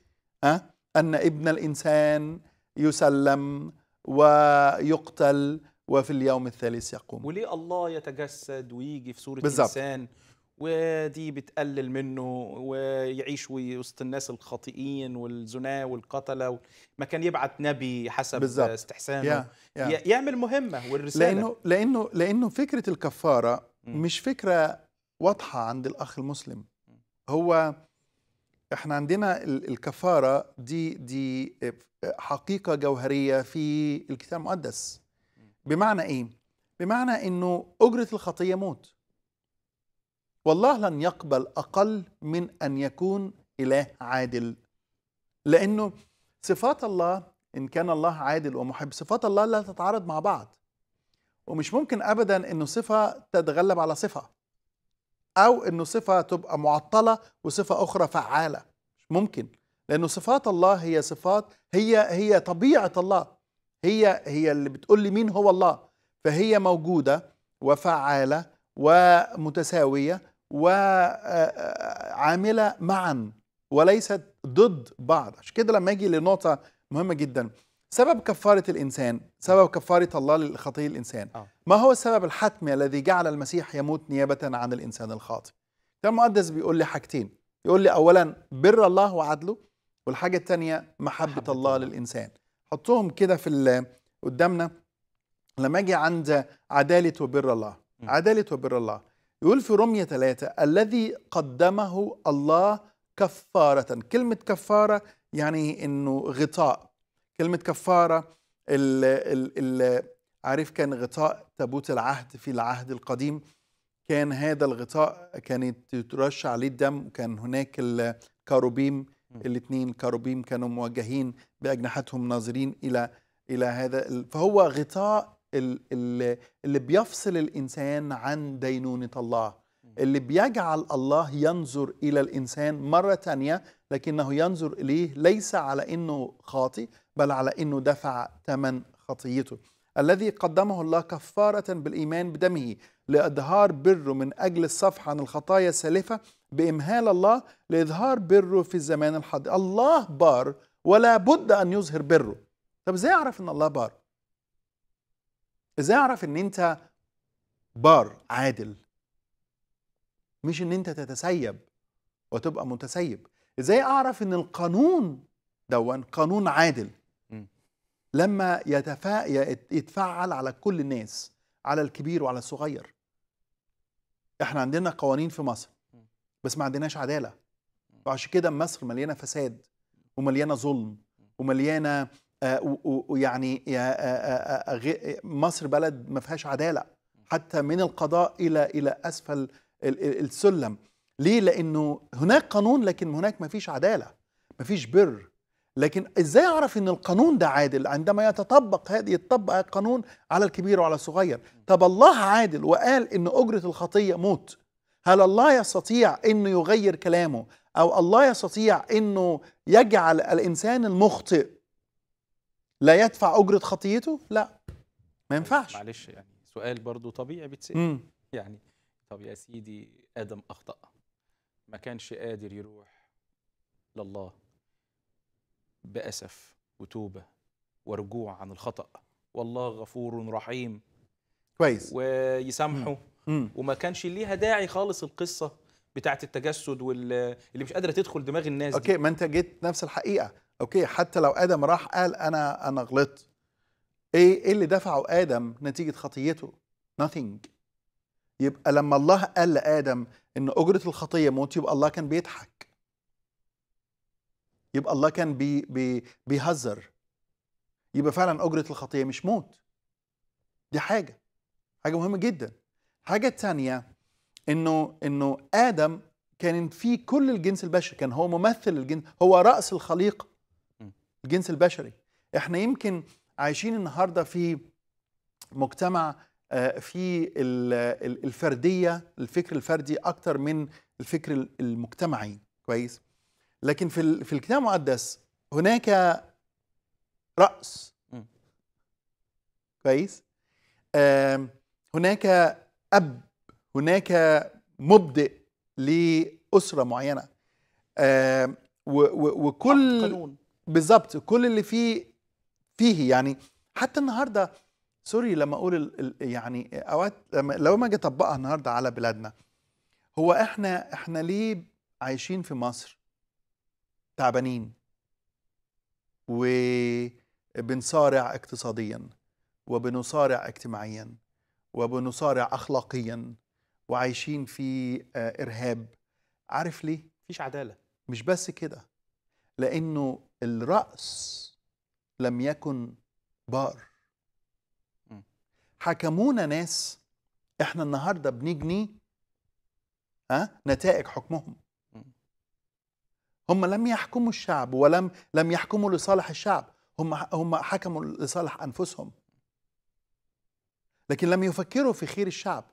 أه؟ أن ابن الإنسان يسلم ويقتل وفي اليوم الثالث يقوم وليه الله يتجسد ويجي في صورة بالزبط. إنسان ودي بتقلل منه ويعيش وسط الناس الخاطئين والزنا والقتلة ما كان يبعت نبي حسب بالزبط. استحسانه yeah. Yeah. يعمل مهمة والرسالة لأنه, لأنه, لأنه فكرة الكفارة مش فكرة واضحة عند الأخ المسلم هو احنا عندنا الكفاره دي دي حقيقه جوهريه في الكتاب المقدس بمعنى ايه بمعنى انه اجره الخطيه موت والله لن يقبل اقل من ان يكون اله عادل لانه صفات الله ان كان الله عادل ومحب صفات الله لا تتعارض مع بعض ومش ممكن ابدا انه صفه تتغلب على صفه أو أنه صفة تبقى معطلة وصفة أخرى فعالة مش ممكن لأنه صفات الله هي صفات هي هي طبيعة الله هي هي اللي بتقول لي مين هو الله فهي موجودة وفعالة ومتساوية وعاملة آه، آه، معا وليست ضد بعض عشان كده لما اجي لنقطة مهمة جدا سبب كفارة الإنسان سبب كفارة الله للخطيئة الإنسان آه. ما هو السبب الحتمي الذي جعل المسيح يموت نيابة عن الإنسان الخاطئ كان المقدس بيقول لي حاجتين يقول لي أولا بر الله وعدله والحاجة الثانية محبة الله للإنسان حطهم كده في قدامنا لما أجي عند عدالة وبر الله عدالة وبر الله يقول في رمية ثلاثة الذي قدمه الله كفارة كلمة كفارة يعني أنه غطاء كلمة كفارة ال ال ال عارف كان غطاء تابوت العهد في العهد القديم كان هذا الغطاء كانت ترش عليه الدم وكان هناك الكاروبيم الاثنين الكاروبيم كانوا موجهين بأجنحتهم ناظرين إلى إلى هذا فهو غطاء اللي بيفصل الإنسان عن دينونة الله اللي بيجعل الله ينظر إلى الإنسان مرة تانية لكنه ينظر إليه ليس على أنه خاطئ بل على أنه دفع ثمن خطيته الذي قدمه الله كفارة بالإيمان بدمه لإظهار بره من أجل الصفح عن الخطايا السالفة بإمهال الله لإظهار بره في الزمان الحاضر الله بار ولا بد أن يظهر بره طب إزاي أعرف أن الله بار؟ إزاي أعرف أن أنت بار عادل مش ان انت تتسيب وتبقى متسيب ازاي اعرف ان القانون دون قانون عادل لما يتفا... يتفعل على كل الناس على الكبير وعلى الصغير احنا عندنا قوانين في مصر بس ما عندناش عداله وعشان كده مصر مليانه فساد ومليانه ظلم ومليانه آه، ويعني آه، آه، مصر بلد ما فيهاش عداله حتى من القضاء الى الى اسفل السلم ليه لانه هناك قانون لكن هناك ما فيش عداله ما فيش بر لكن ازاي اعرف ان القانون ده عادل عندما يتطبق هذا يتطبق القانون على الكبير وعلى الصغير طب الله عادل وقال ان اجره الخطيه موت هل الله يستطيع انه يغير كلامه او الله يستطيع انه يجعل الانسان المخطئ لا يدفع اجره خطيته لا ما ينفعش معلش يعني سؤال برضو طبيعي بتسال يعني طب يا سيدي آدم أخطأ ما كانش قادر يروح لله بأسف وتوبة ورجوع عن الخطأ والله غفور رحيم كويس ويسامحه وما كانش ليها داعي خالص القصة بتاعة التجسد واللي مش قادرة تدخل دماغ الناس أوكي دي. ما أنت جيت نفس الحقيقة أوكي حتى لو آدم راح قال أنا أنا غلطت إيه إيه اللي دفعه آدم نتيجة خطيته؟ nothing يبقى لما الله قال لادم ان اجره الخطيه موت يبقى الله كان بيضحك يبقى الله كان بي بي بيهزر يبقى فعلا اجره الخطيه مش موت دي حاجه حاجه مهمه جدا حاجه تانية انه انه ادم كان في كل الجنس البشري كان هو ممثل الجنس هو راس الخليقه الجنس البشري احنا يمكن عايشين النهارده في مجتمع آه، في الفرديه الفكر الفردي اكثر من الفكر المجتمعي كويس لكن في في الكتاب المقدس هناك راس كويس هناك اب هناك مبدئ لاسره معينه وكل بالظبط كل اللي فيه فيه يعني حتى النهارده سوري لما اقول يعني اوقات لو ما اجي اطبقها النهارده على بلادنا هو احنا احنا ليه عايشين في مصر تعبانين وبنصارع اقتصاديا وبنصارع اجتماعيا وبنصارع اخلاقيا وعايشين في آه، ارهاب عارف ليه مفيش عداله مش بس كده لانه الراس لم يكن بار حكمونا ناس احنا النهارده بنجني ها نتائج حكمهم هم لم يحكموا الشعب ولم لم يحكموا لصالح الشعب هم هم حكموا لصالح انفسهم لكن لم يفكروا في خير الشعب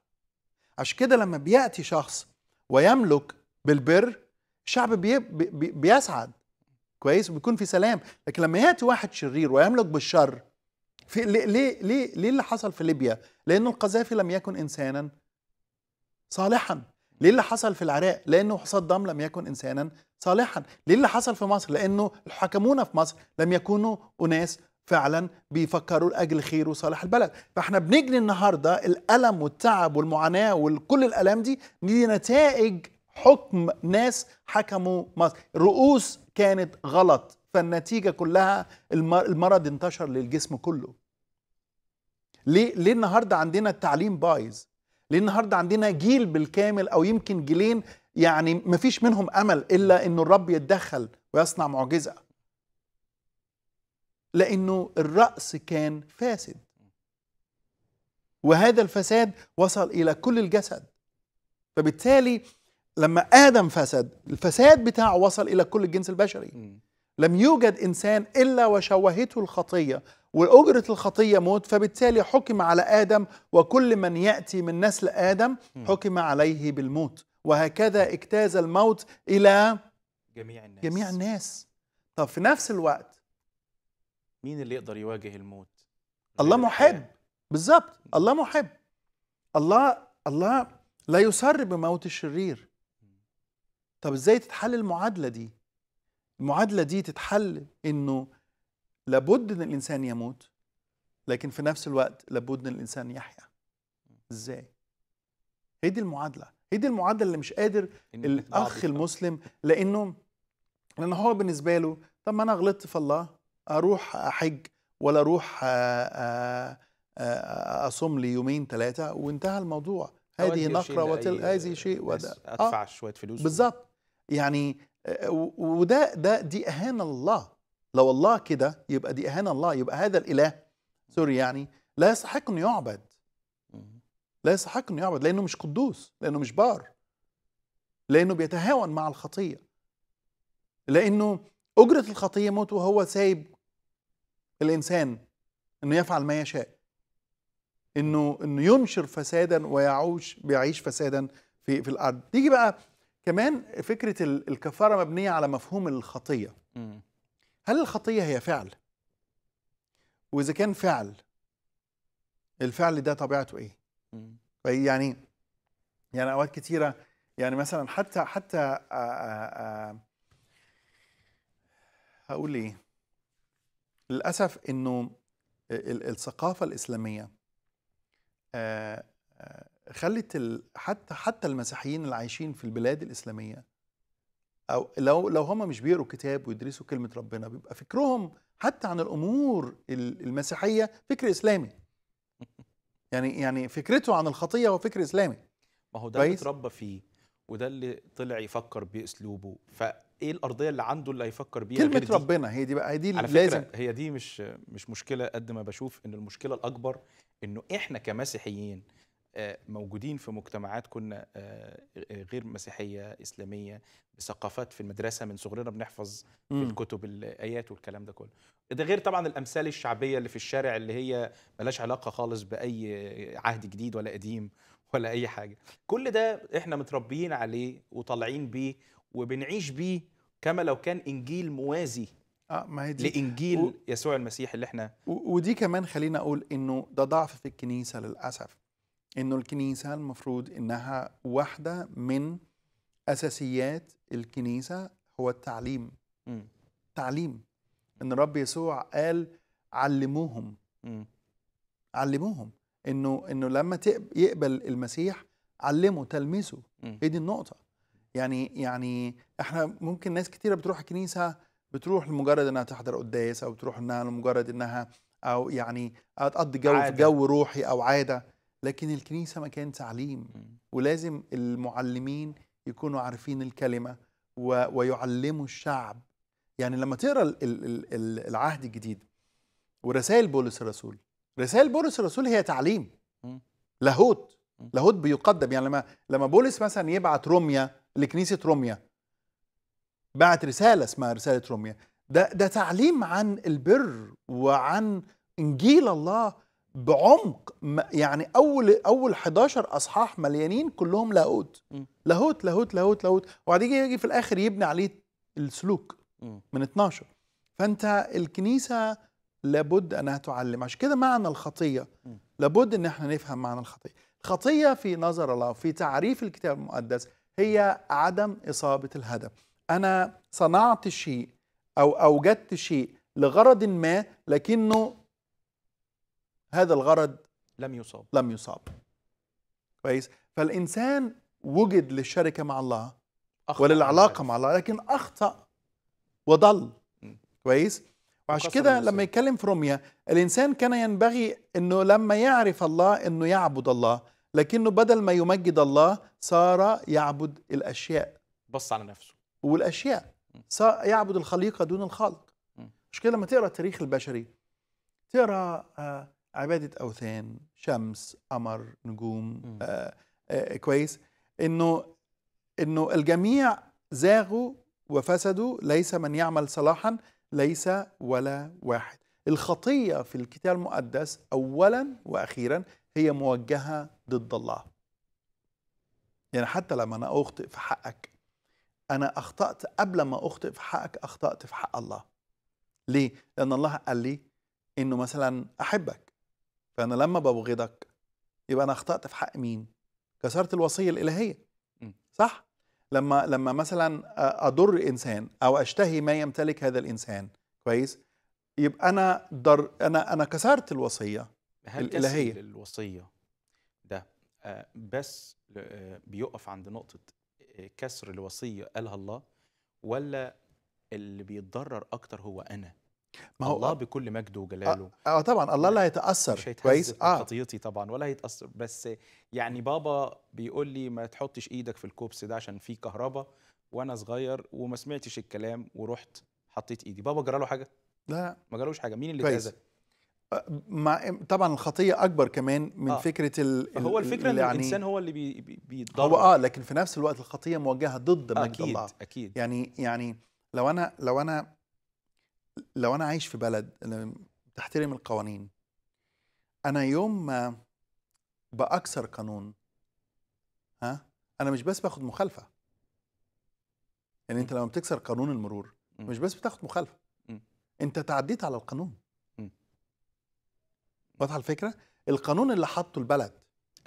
عشان كده لما بياتي شخص ويملك بالبر الشعب بي بي بيسعد كويس وبيكون في سلام لكن لما ياتي واحد شرير ويملك بالشر في ليه ليه ليه, اللي حصل في ليبيا؟ لانه القذافي لم يكن انسانا صالحا ليه اللي حصل في العراق؟ لأنه صدام لم يكن إنسانا صالحا ليه اللي حصل في مصر؟ لأنه الحكمونا في مصر لم يكونوا أناس فعلا بيفكروا لأجل خير وصالح البلد فاحنا بنجني النهاردة الألم والتعب والمعاناة وكل الألام دي دي نتائج حكم ناس حكموا مصر رؤوس كانت غلط فالنتيجة كلها المرض انتشر للجسم كله ليه, ليه النهاردة عندنا التعليم بايظ ليه النهاردة عندنا جيل بالكامل أو يمكن جيلين يعني مفيش منهم أمل إلا أنه الرب يتدخل ويصنع معجزة لأنه الرأس كان فاسد وهذا الفساد وصل إلى كل الجسد فبالتالي لما آدم فسد الفساد بتاعه وصل إلى كل الجنس البشري لم يوجد إنسان إلا وشوهته الخطية وأجرة الخطية موت فبالتالي حكم على آدم وكل من يأتي من نسل آدم حكم عليه بالموت وهكذا اجتاز الموت إلى جميع الناس جميع الناس طب في نفس الوقت مين اللي يقدر يواجه الموت الله محب بالظبط الله محب الله الله لا يسر بموت الشرير طب ازاي تتحل المعادله دي المعادله دي تتحل انه لابد ان الانسان يموت لكن في نفس الوقت لابد ان الانسان يحيا ازاي هي دي المعادله هي دي المعادله اللي مش قادر الاخ المسلم لانه لان هو بالنسبه له طب ما انا غلطت في الله اروح احج ولا اروح آه، آه، آه، اصوم لي يومين ثلاثه وانتهى الموضوع هذه نقره وتل هذه شيء ودأ. ادفع آه. شويه فلوس بالظبط يعني وده ده دي اهان الله لو الله كده يبقى دي اهان الله يبقى هذا الاله سوري يعني لا يستحق انه يعبد لا يستحق انه يعبد لانه مش قدوس لانه مش بار لانه بيتهاون مع الخطيه لانه اجره الخطيه موت وهو سايب الانسان انه يفعل ما يشاء انه انه ينشر فسادا ويعوش بيعيش فسادا في في الارض تيجي بقى كمان فكره الكفاره مبنيه على مفهوم الخطيه هل الخطيه هي فعل واذا كان فعل الفعل ده طبيعته ايه طيب يعني يعني اوقات كتيره يعني مثلا حتى حتى هقول ايه للاسف انه الثقافه الاسلاميه خلت ال... حتى حتى المسيحيين اللي عايشين في البلاد الاسلاميه او لو لو هم مش بيقروا كتاب ويدرسوا كلمه ربنا بيبقى فكرهم حتى عن الامور المسيحيه فكر اسلامي يعني يعني فكرته عن الخطيه هو فكر اسلامي ما هو ده اللي اتربى فيه وده اللي طلع يفكر باسلوبه فايه الارضيه اللي عنده اللي هيفكر بيها كلمه دي؟ ربنا هي دي بقى هي دي على فكرة لازم هي دي مش مش مشكله قد ما بشوف ان المشكله الاكبر انه احنا كمسيحيين آه، موجودين في مجتمعات كنا آه، غير مسيحيه اسلاميه بثقافات في المدرسه من صغرنا بنحفظ في الكتب الايات والكلام ده كله ده غير طبعا الامثال الشعبيه اللي في الشارع اللي هي ملاش علاقه خالص باي عهد جديد ولا قديم ولا اي حاجه كل ده احنا متربيين عليه وطالعين بيه وبنعيش بيه كما لو كان انجيل موازي اه ما هي دي لانجيل و... يسوع المسيح اللي احنا و... ودي كمان خلينا اقول انه ده ضعف في الكنيسه للاسف انه الكنيسه المفروض انها واحده من اساسيات الكنيسه هو التعليم م. تعليم ان الرب يسوع قال علموهم م. علموهم انه انه لما يقبل المسيح علمه تلمسه هي دي النقطه يعني يعني احنا ممكن ناس كتيره بتروح الكنيسه بتروح لمجرد انها تحضر قداس او بتروح انها لمجرد انها او يعني تقضي جو في جو روحي او عاده لكن الكنيسه مكان تعليم ولازم المعلمين يكونوا عارفين الكلمه و... ويعلموا الشعب يعني لما تقرا ال... ال... العهد الجديد ورسائل بولس الرسول رسائل بولس الرسول هي تعليم لاهوت لاهوت بيقدم يعني لما لما بولس مثلا يبعت روميا لكنيسه روميا بعت رساله اسمها رساله روميا ده ده تعليم عن البر وعن انجيل الله بعمق يعني اول اول 11 اصحاح مليانين كلهم لاهوت لاهوت لاهوت لاهوت لاهوت وبعدين يجي في الاخر يبني عليه السلوك من 12 فانت الكنيسه لابد انها تعلم عشان كده معنى الخطيه لابد ان احنا نفهم معنى الخطيه الخطيه في نظر الله في تعريف الكتاب المقدس هي عدم اصابه الهدف انا صنعت شيء او اوجدت شيء لغرض ما لكنه هذا الغرض لم يصاب لم يصاب كويس فالإنسان وجد للشركة مع الله وللعلاقة مع الله لكن أخطأ وضل كويس وعشان كده لما يتكلم في روميا الإنسان كان ينبغي أنه لما يعرف الله أنه يعبد الله لكنه بدل ما يمجد الله صار يعبد الأشياء بص على نفسه والأشياء صار يعبد الخليقة دون الخالق مش كده لما تقرأ التاريخ البشري تقرأ آه عباده اوثان شمس قمر نجوم آه آه كويس انه انه الجميع زاغوا وفسدوا ليس من يعمل صلاحا ليس ولا واحد الخطيه في الكتاب المقدس اولا واخيرا هي موجهه ضد الله يعني حتى لما انا اخطئ في حقك انا اخطات قبل ما اخطئ في حقك اخطات في حق الله ليه لان الله قال لي انه مثلا احبك فانا لما ببغضك يبقى انا اخطات في حق مين كسرت الوصيه الالهيه إمم. صح لما لما مثلا اضر انسان او اشتهي ما يمتلك هذا الانسان كويس يبقى انا در انا انا كسرت الوصيه هل الالهيه الوصيه ده آه، بس آه، بيقف عند نقطه آه، كسر الوصيه قالها الله ولا اللي بيتضرر اكتر هو انا ما هو الله آه. بكل مجده آه، وجلاله اه, آه طبعا الله لا هيتاثر كويس اه خطيتي طبعا ولا هيتاثر بس يعني بابا بيقول لي ما تحطش ايدك في الكوبس ده عشان فيه كهرباء وانا صغير وما سمعتش الكلام ورحت حطيت ايدي بابا جرى له حاجه لا ما جرالوش حاجه مين اللي كذا آه، مع طبعا الخطيه اكبر كمان من آه. فكره ال هو الفكره ان يعني الانسان هو اللي بي بيتضرر هو اه لكن في نفس الوقت الخطيه موجهه ضد آه مجد الله اكيد اكيد يعني يعني لو انا لو انا لو انا عايش في بلد بتحترم القوانين انا يوم ما باكثر قانون ها انا مش بس باخد مخالفه يعني انت لما بتكسر قانون المرور مش بس بتاخد مخالفه انت تعديت على القانون واضحه الفكره القانون اللي حطه البلد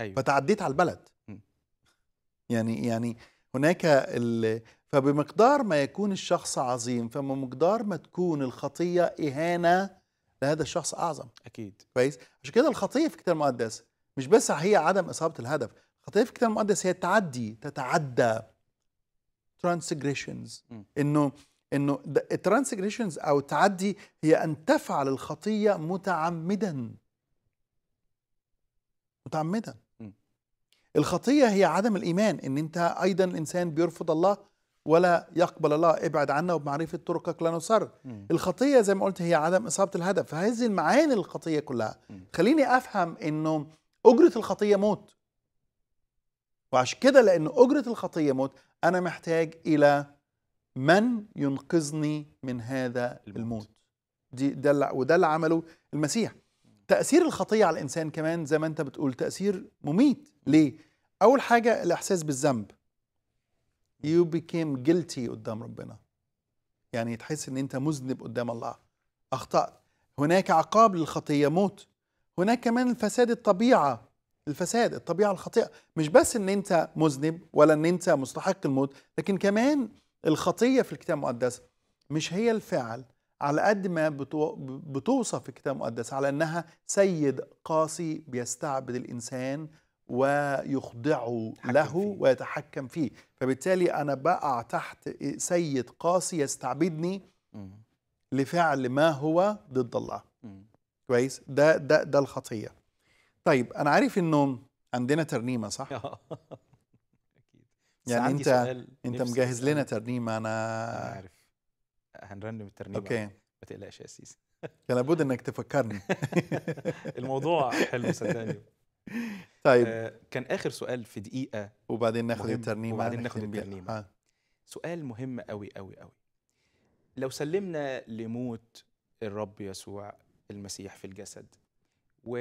أيوة. فتعديت على البلد يعني يعني هناك فبمقدار ما يكون الشخص عظيم فبمقدار ما تكون الخطية إهانة لهذا الشخص أعظم أكيد كويس عشان كده الخطية في الكتاب المقدس مش بس هي عدم إصابة الهدف الخطية في الكتاب المقدس هي التعدي تتعدى ترانسجريشنز إنه إنه الترانسجريشنز أو التعدي هي أن تفعل الخطية متعمدا متعمدا الخطية هي عدم الإيمان إن أنت أيضا الإنسان بيرفض الله ولا يقبل الله ابعد عنا وبمعرفة طرقك لا نصر الخطية زي ما قلت هي عدم إصابة الهدف فهذه المعاني الخطية كلها خليني أفهم إنه أجرة الخطية موت وعشان كده لأن أجرة الخطية موت أنا محتاج إلى من ينقذني من هذا الموت, الموت. دي ده وده اللي عمله المسيح تاثير الخطيه على الانسان كمان زي ما انت بتقول تاثير مميت ليه اول حاجه الاحساس بالذنب you became guilty قدام ربنا يعني تحس ان انت مذنب قدام الله اخطات هناك عقاب للخطيه موت هناك كمان الفساد الطبيعه الفساد الطبيعه الخطيئه مش بس ان انت مذنب ولا ان انت مستحق الموت لكن كمان الخطيه في الكتاب المقدس مش هي الفعل على قد ما بتوصف الكتاب المقدس على انها سيد قاسي بيستعبد الانسان ويخضعه له فيه. ويتحكم فيه فبالتالي انا بقع تحت سيد قاسي يستعبدني لفعل ما هو ضد الله كويس ده ده ده الخطيه طيب انا عارف انه عندنا ترنيمه صح يعني انت انت مجهز لنا ترنيمه أنا عارف هنرنم الترنيمه اوكي ما تقلقش يا سيسي كان لابد انك تفكرني الموضوع حلو صدقني طيب آه كان اخر سؤال في دقيقه وبعدين ناخد الترنيمه وبعدين ناخد الترنيمه آه. سؤال مهم قوي قوي قوي لو سلمنا لموت الرب يسوع المسيح في الجسد و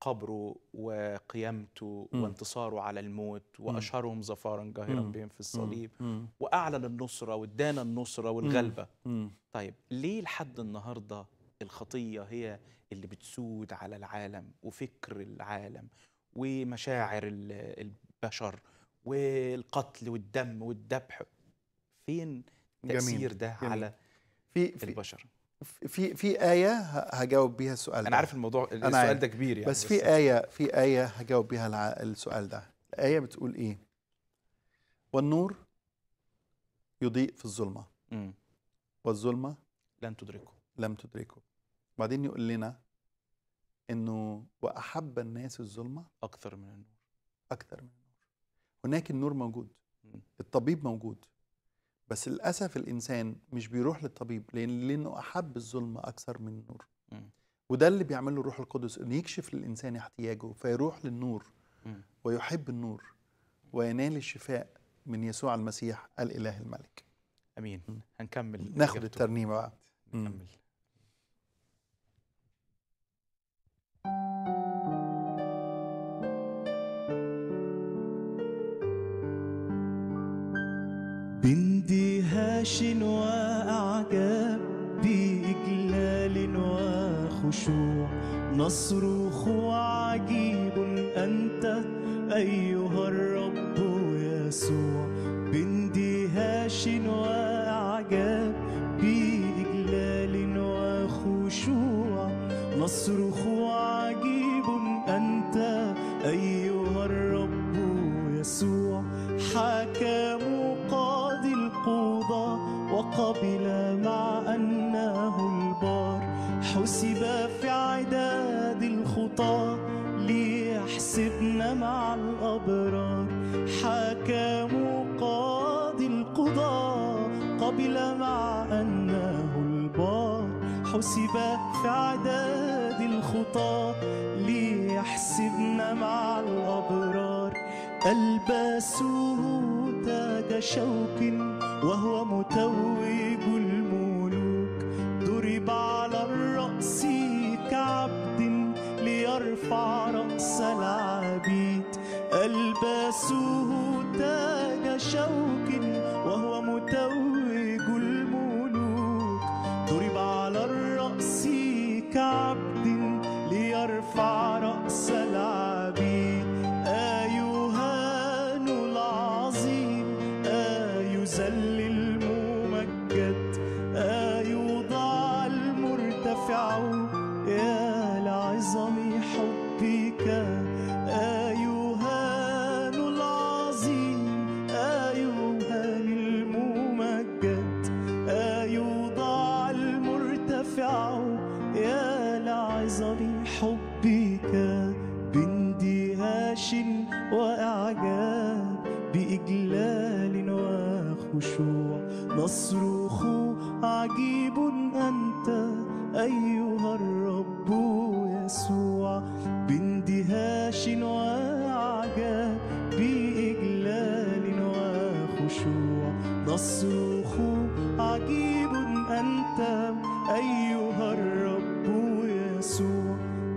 قبره وقيامته وانتصاره على الموت واشهرهم ظفارا جاهرا بهم في الصليب واعلن النصره وادانا النصره والغلبه طيب ليه لحد النهارده الخطيه هي اللي بتسود على العالم وفكر العالم ومشاعر البشر والقتل والدم والذبح فين تاثير ده جميل. على في, في البشر في في ايه هجاوب بيها السؤال ده انا عارف الموضوع أنا السؤال ده كبير يعني بس, بس في ايه في ايه هجاوب بيها السؤال ده الايه بتقول ايه والنور يضيء في الظلمه والظلمه لن تدركه لم تدركه بعدين يقول لنا انه واحب الناس الظلمه اكثر من النور اكثر من النور هناك النور موجود الطبيب موجود بس للاسف الانسان مش بيروح للطبيب لان لانه احب الظلم اكثر من النور وده اللي بيعمله الروح القدس انه يكشف للانسان احتياجه فيروح للنور ويحب النور وينال الشفاء من يسوع المسيح الاله الملك امين هنكمل ناخد الترنيمه بقى نكمل نقاش وأعجاب بإجلال وخشوع نصرخ عجيب أنت أيها الرب يسوع باندهاش وأعجاب نسوه تاج شوق أنت أيها الرب يسوع باندهاش وعجب بإجلال وخشوع نصرخ عجيب أنت أيها الرب يسوع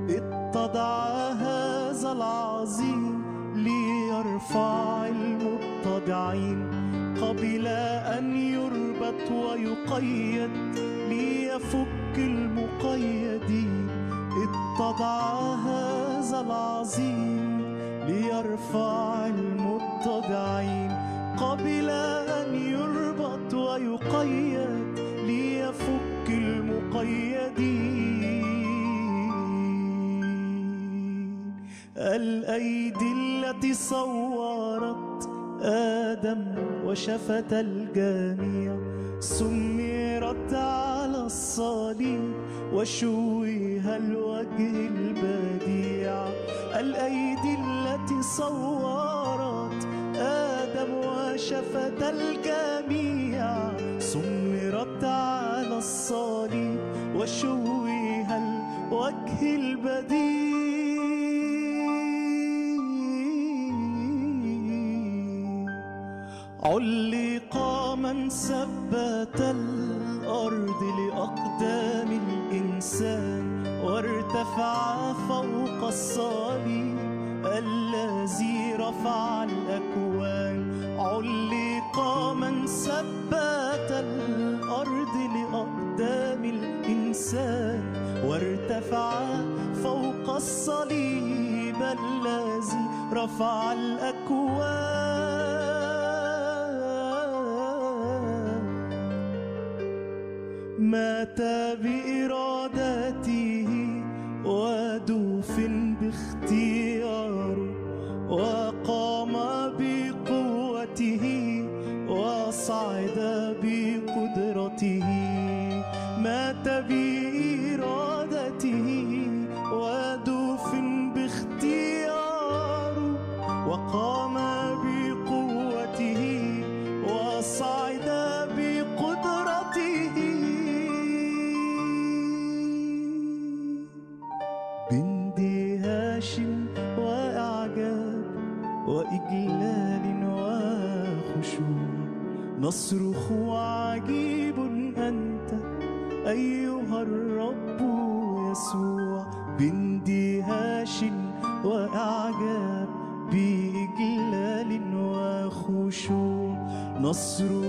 اتضع هذا العظيم ليرفع المتضعين قبل أن يربط ويقيد ليفك المقيدين اتضع هذا العظيم ليرفع المتضعين قبل أن يربط ويقيد ليفك المقيدين الأيدي التي صورت آدم وشفت الجميع سمرت على الصليب وشويها الوجه البديع الأيدي التي صورت آدم وشفت الجميع سمرت على الصليب وشويها الوجه البديع علق من ثبت الأرض لأقدام الإنسان وارتفع فوق الصليب الذي رفع الأكوان علق من ثبت الأرض لأقدام الإنسان وارتفع فوق الصليب الذي رفع الأكوان نصرخ عجيب أنت أيها الرب يسوع باندهاش وإعجاب بإجلال وخشوع نصرخ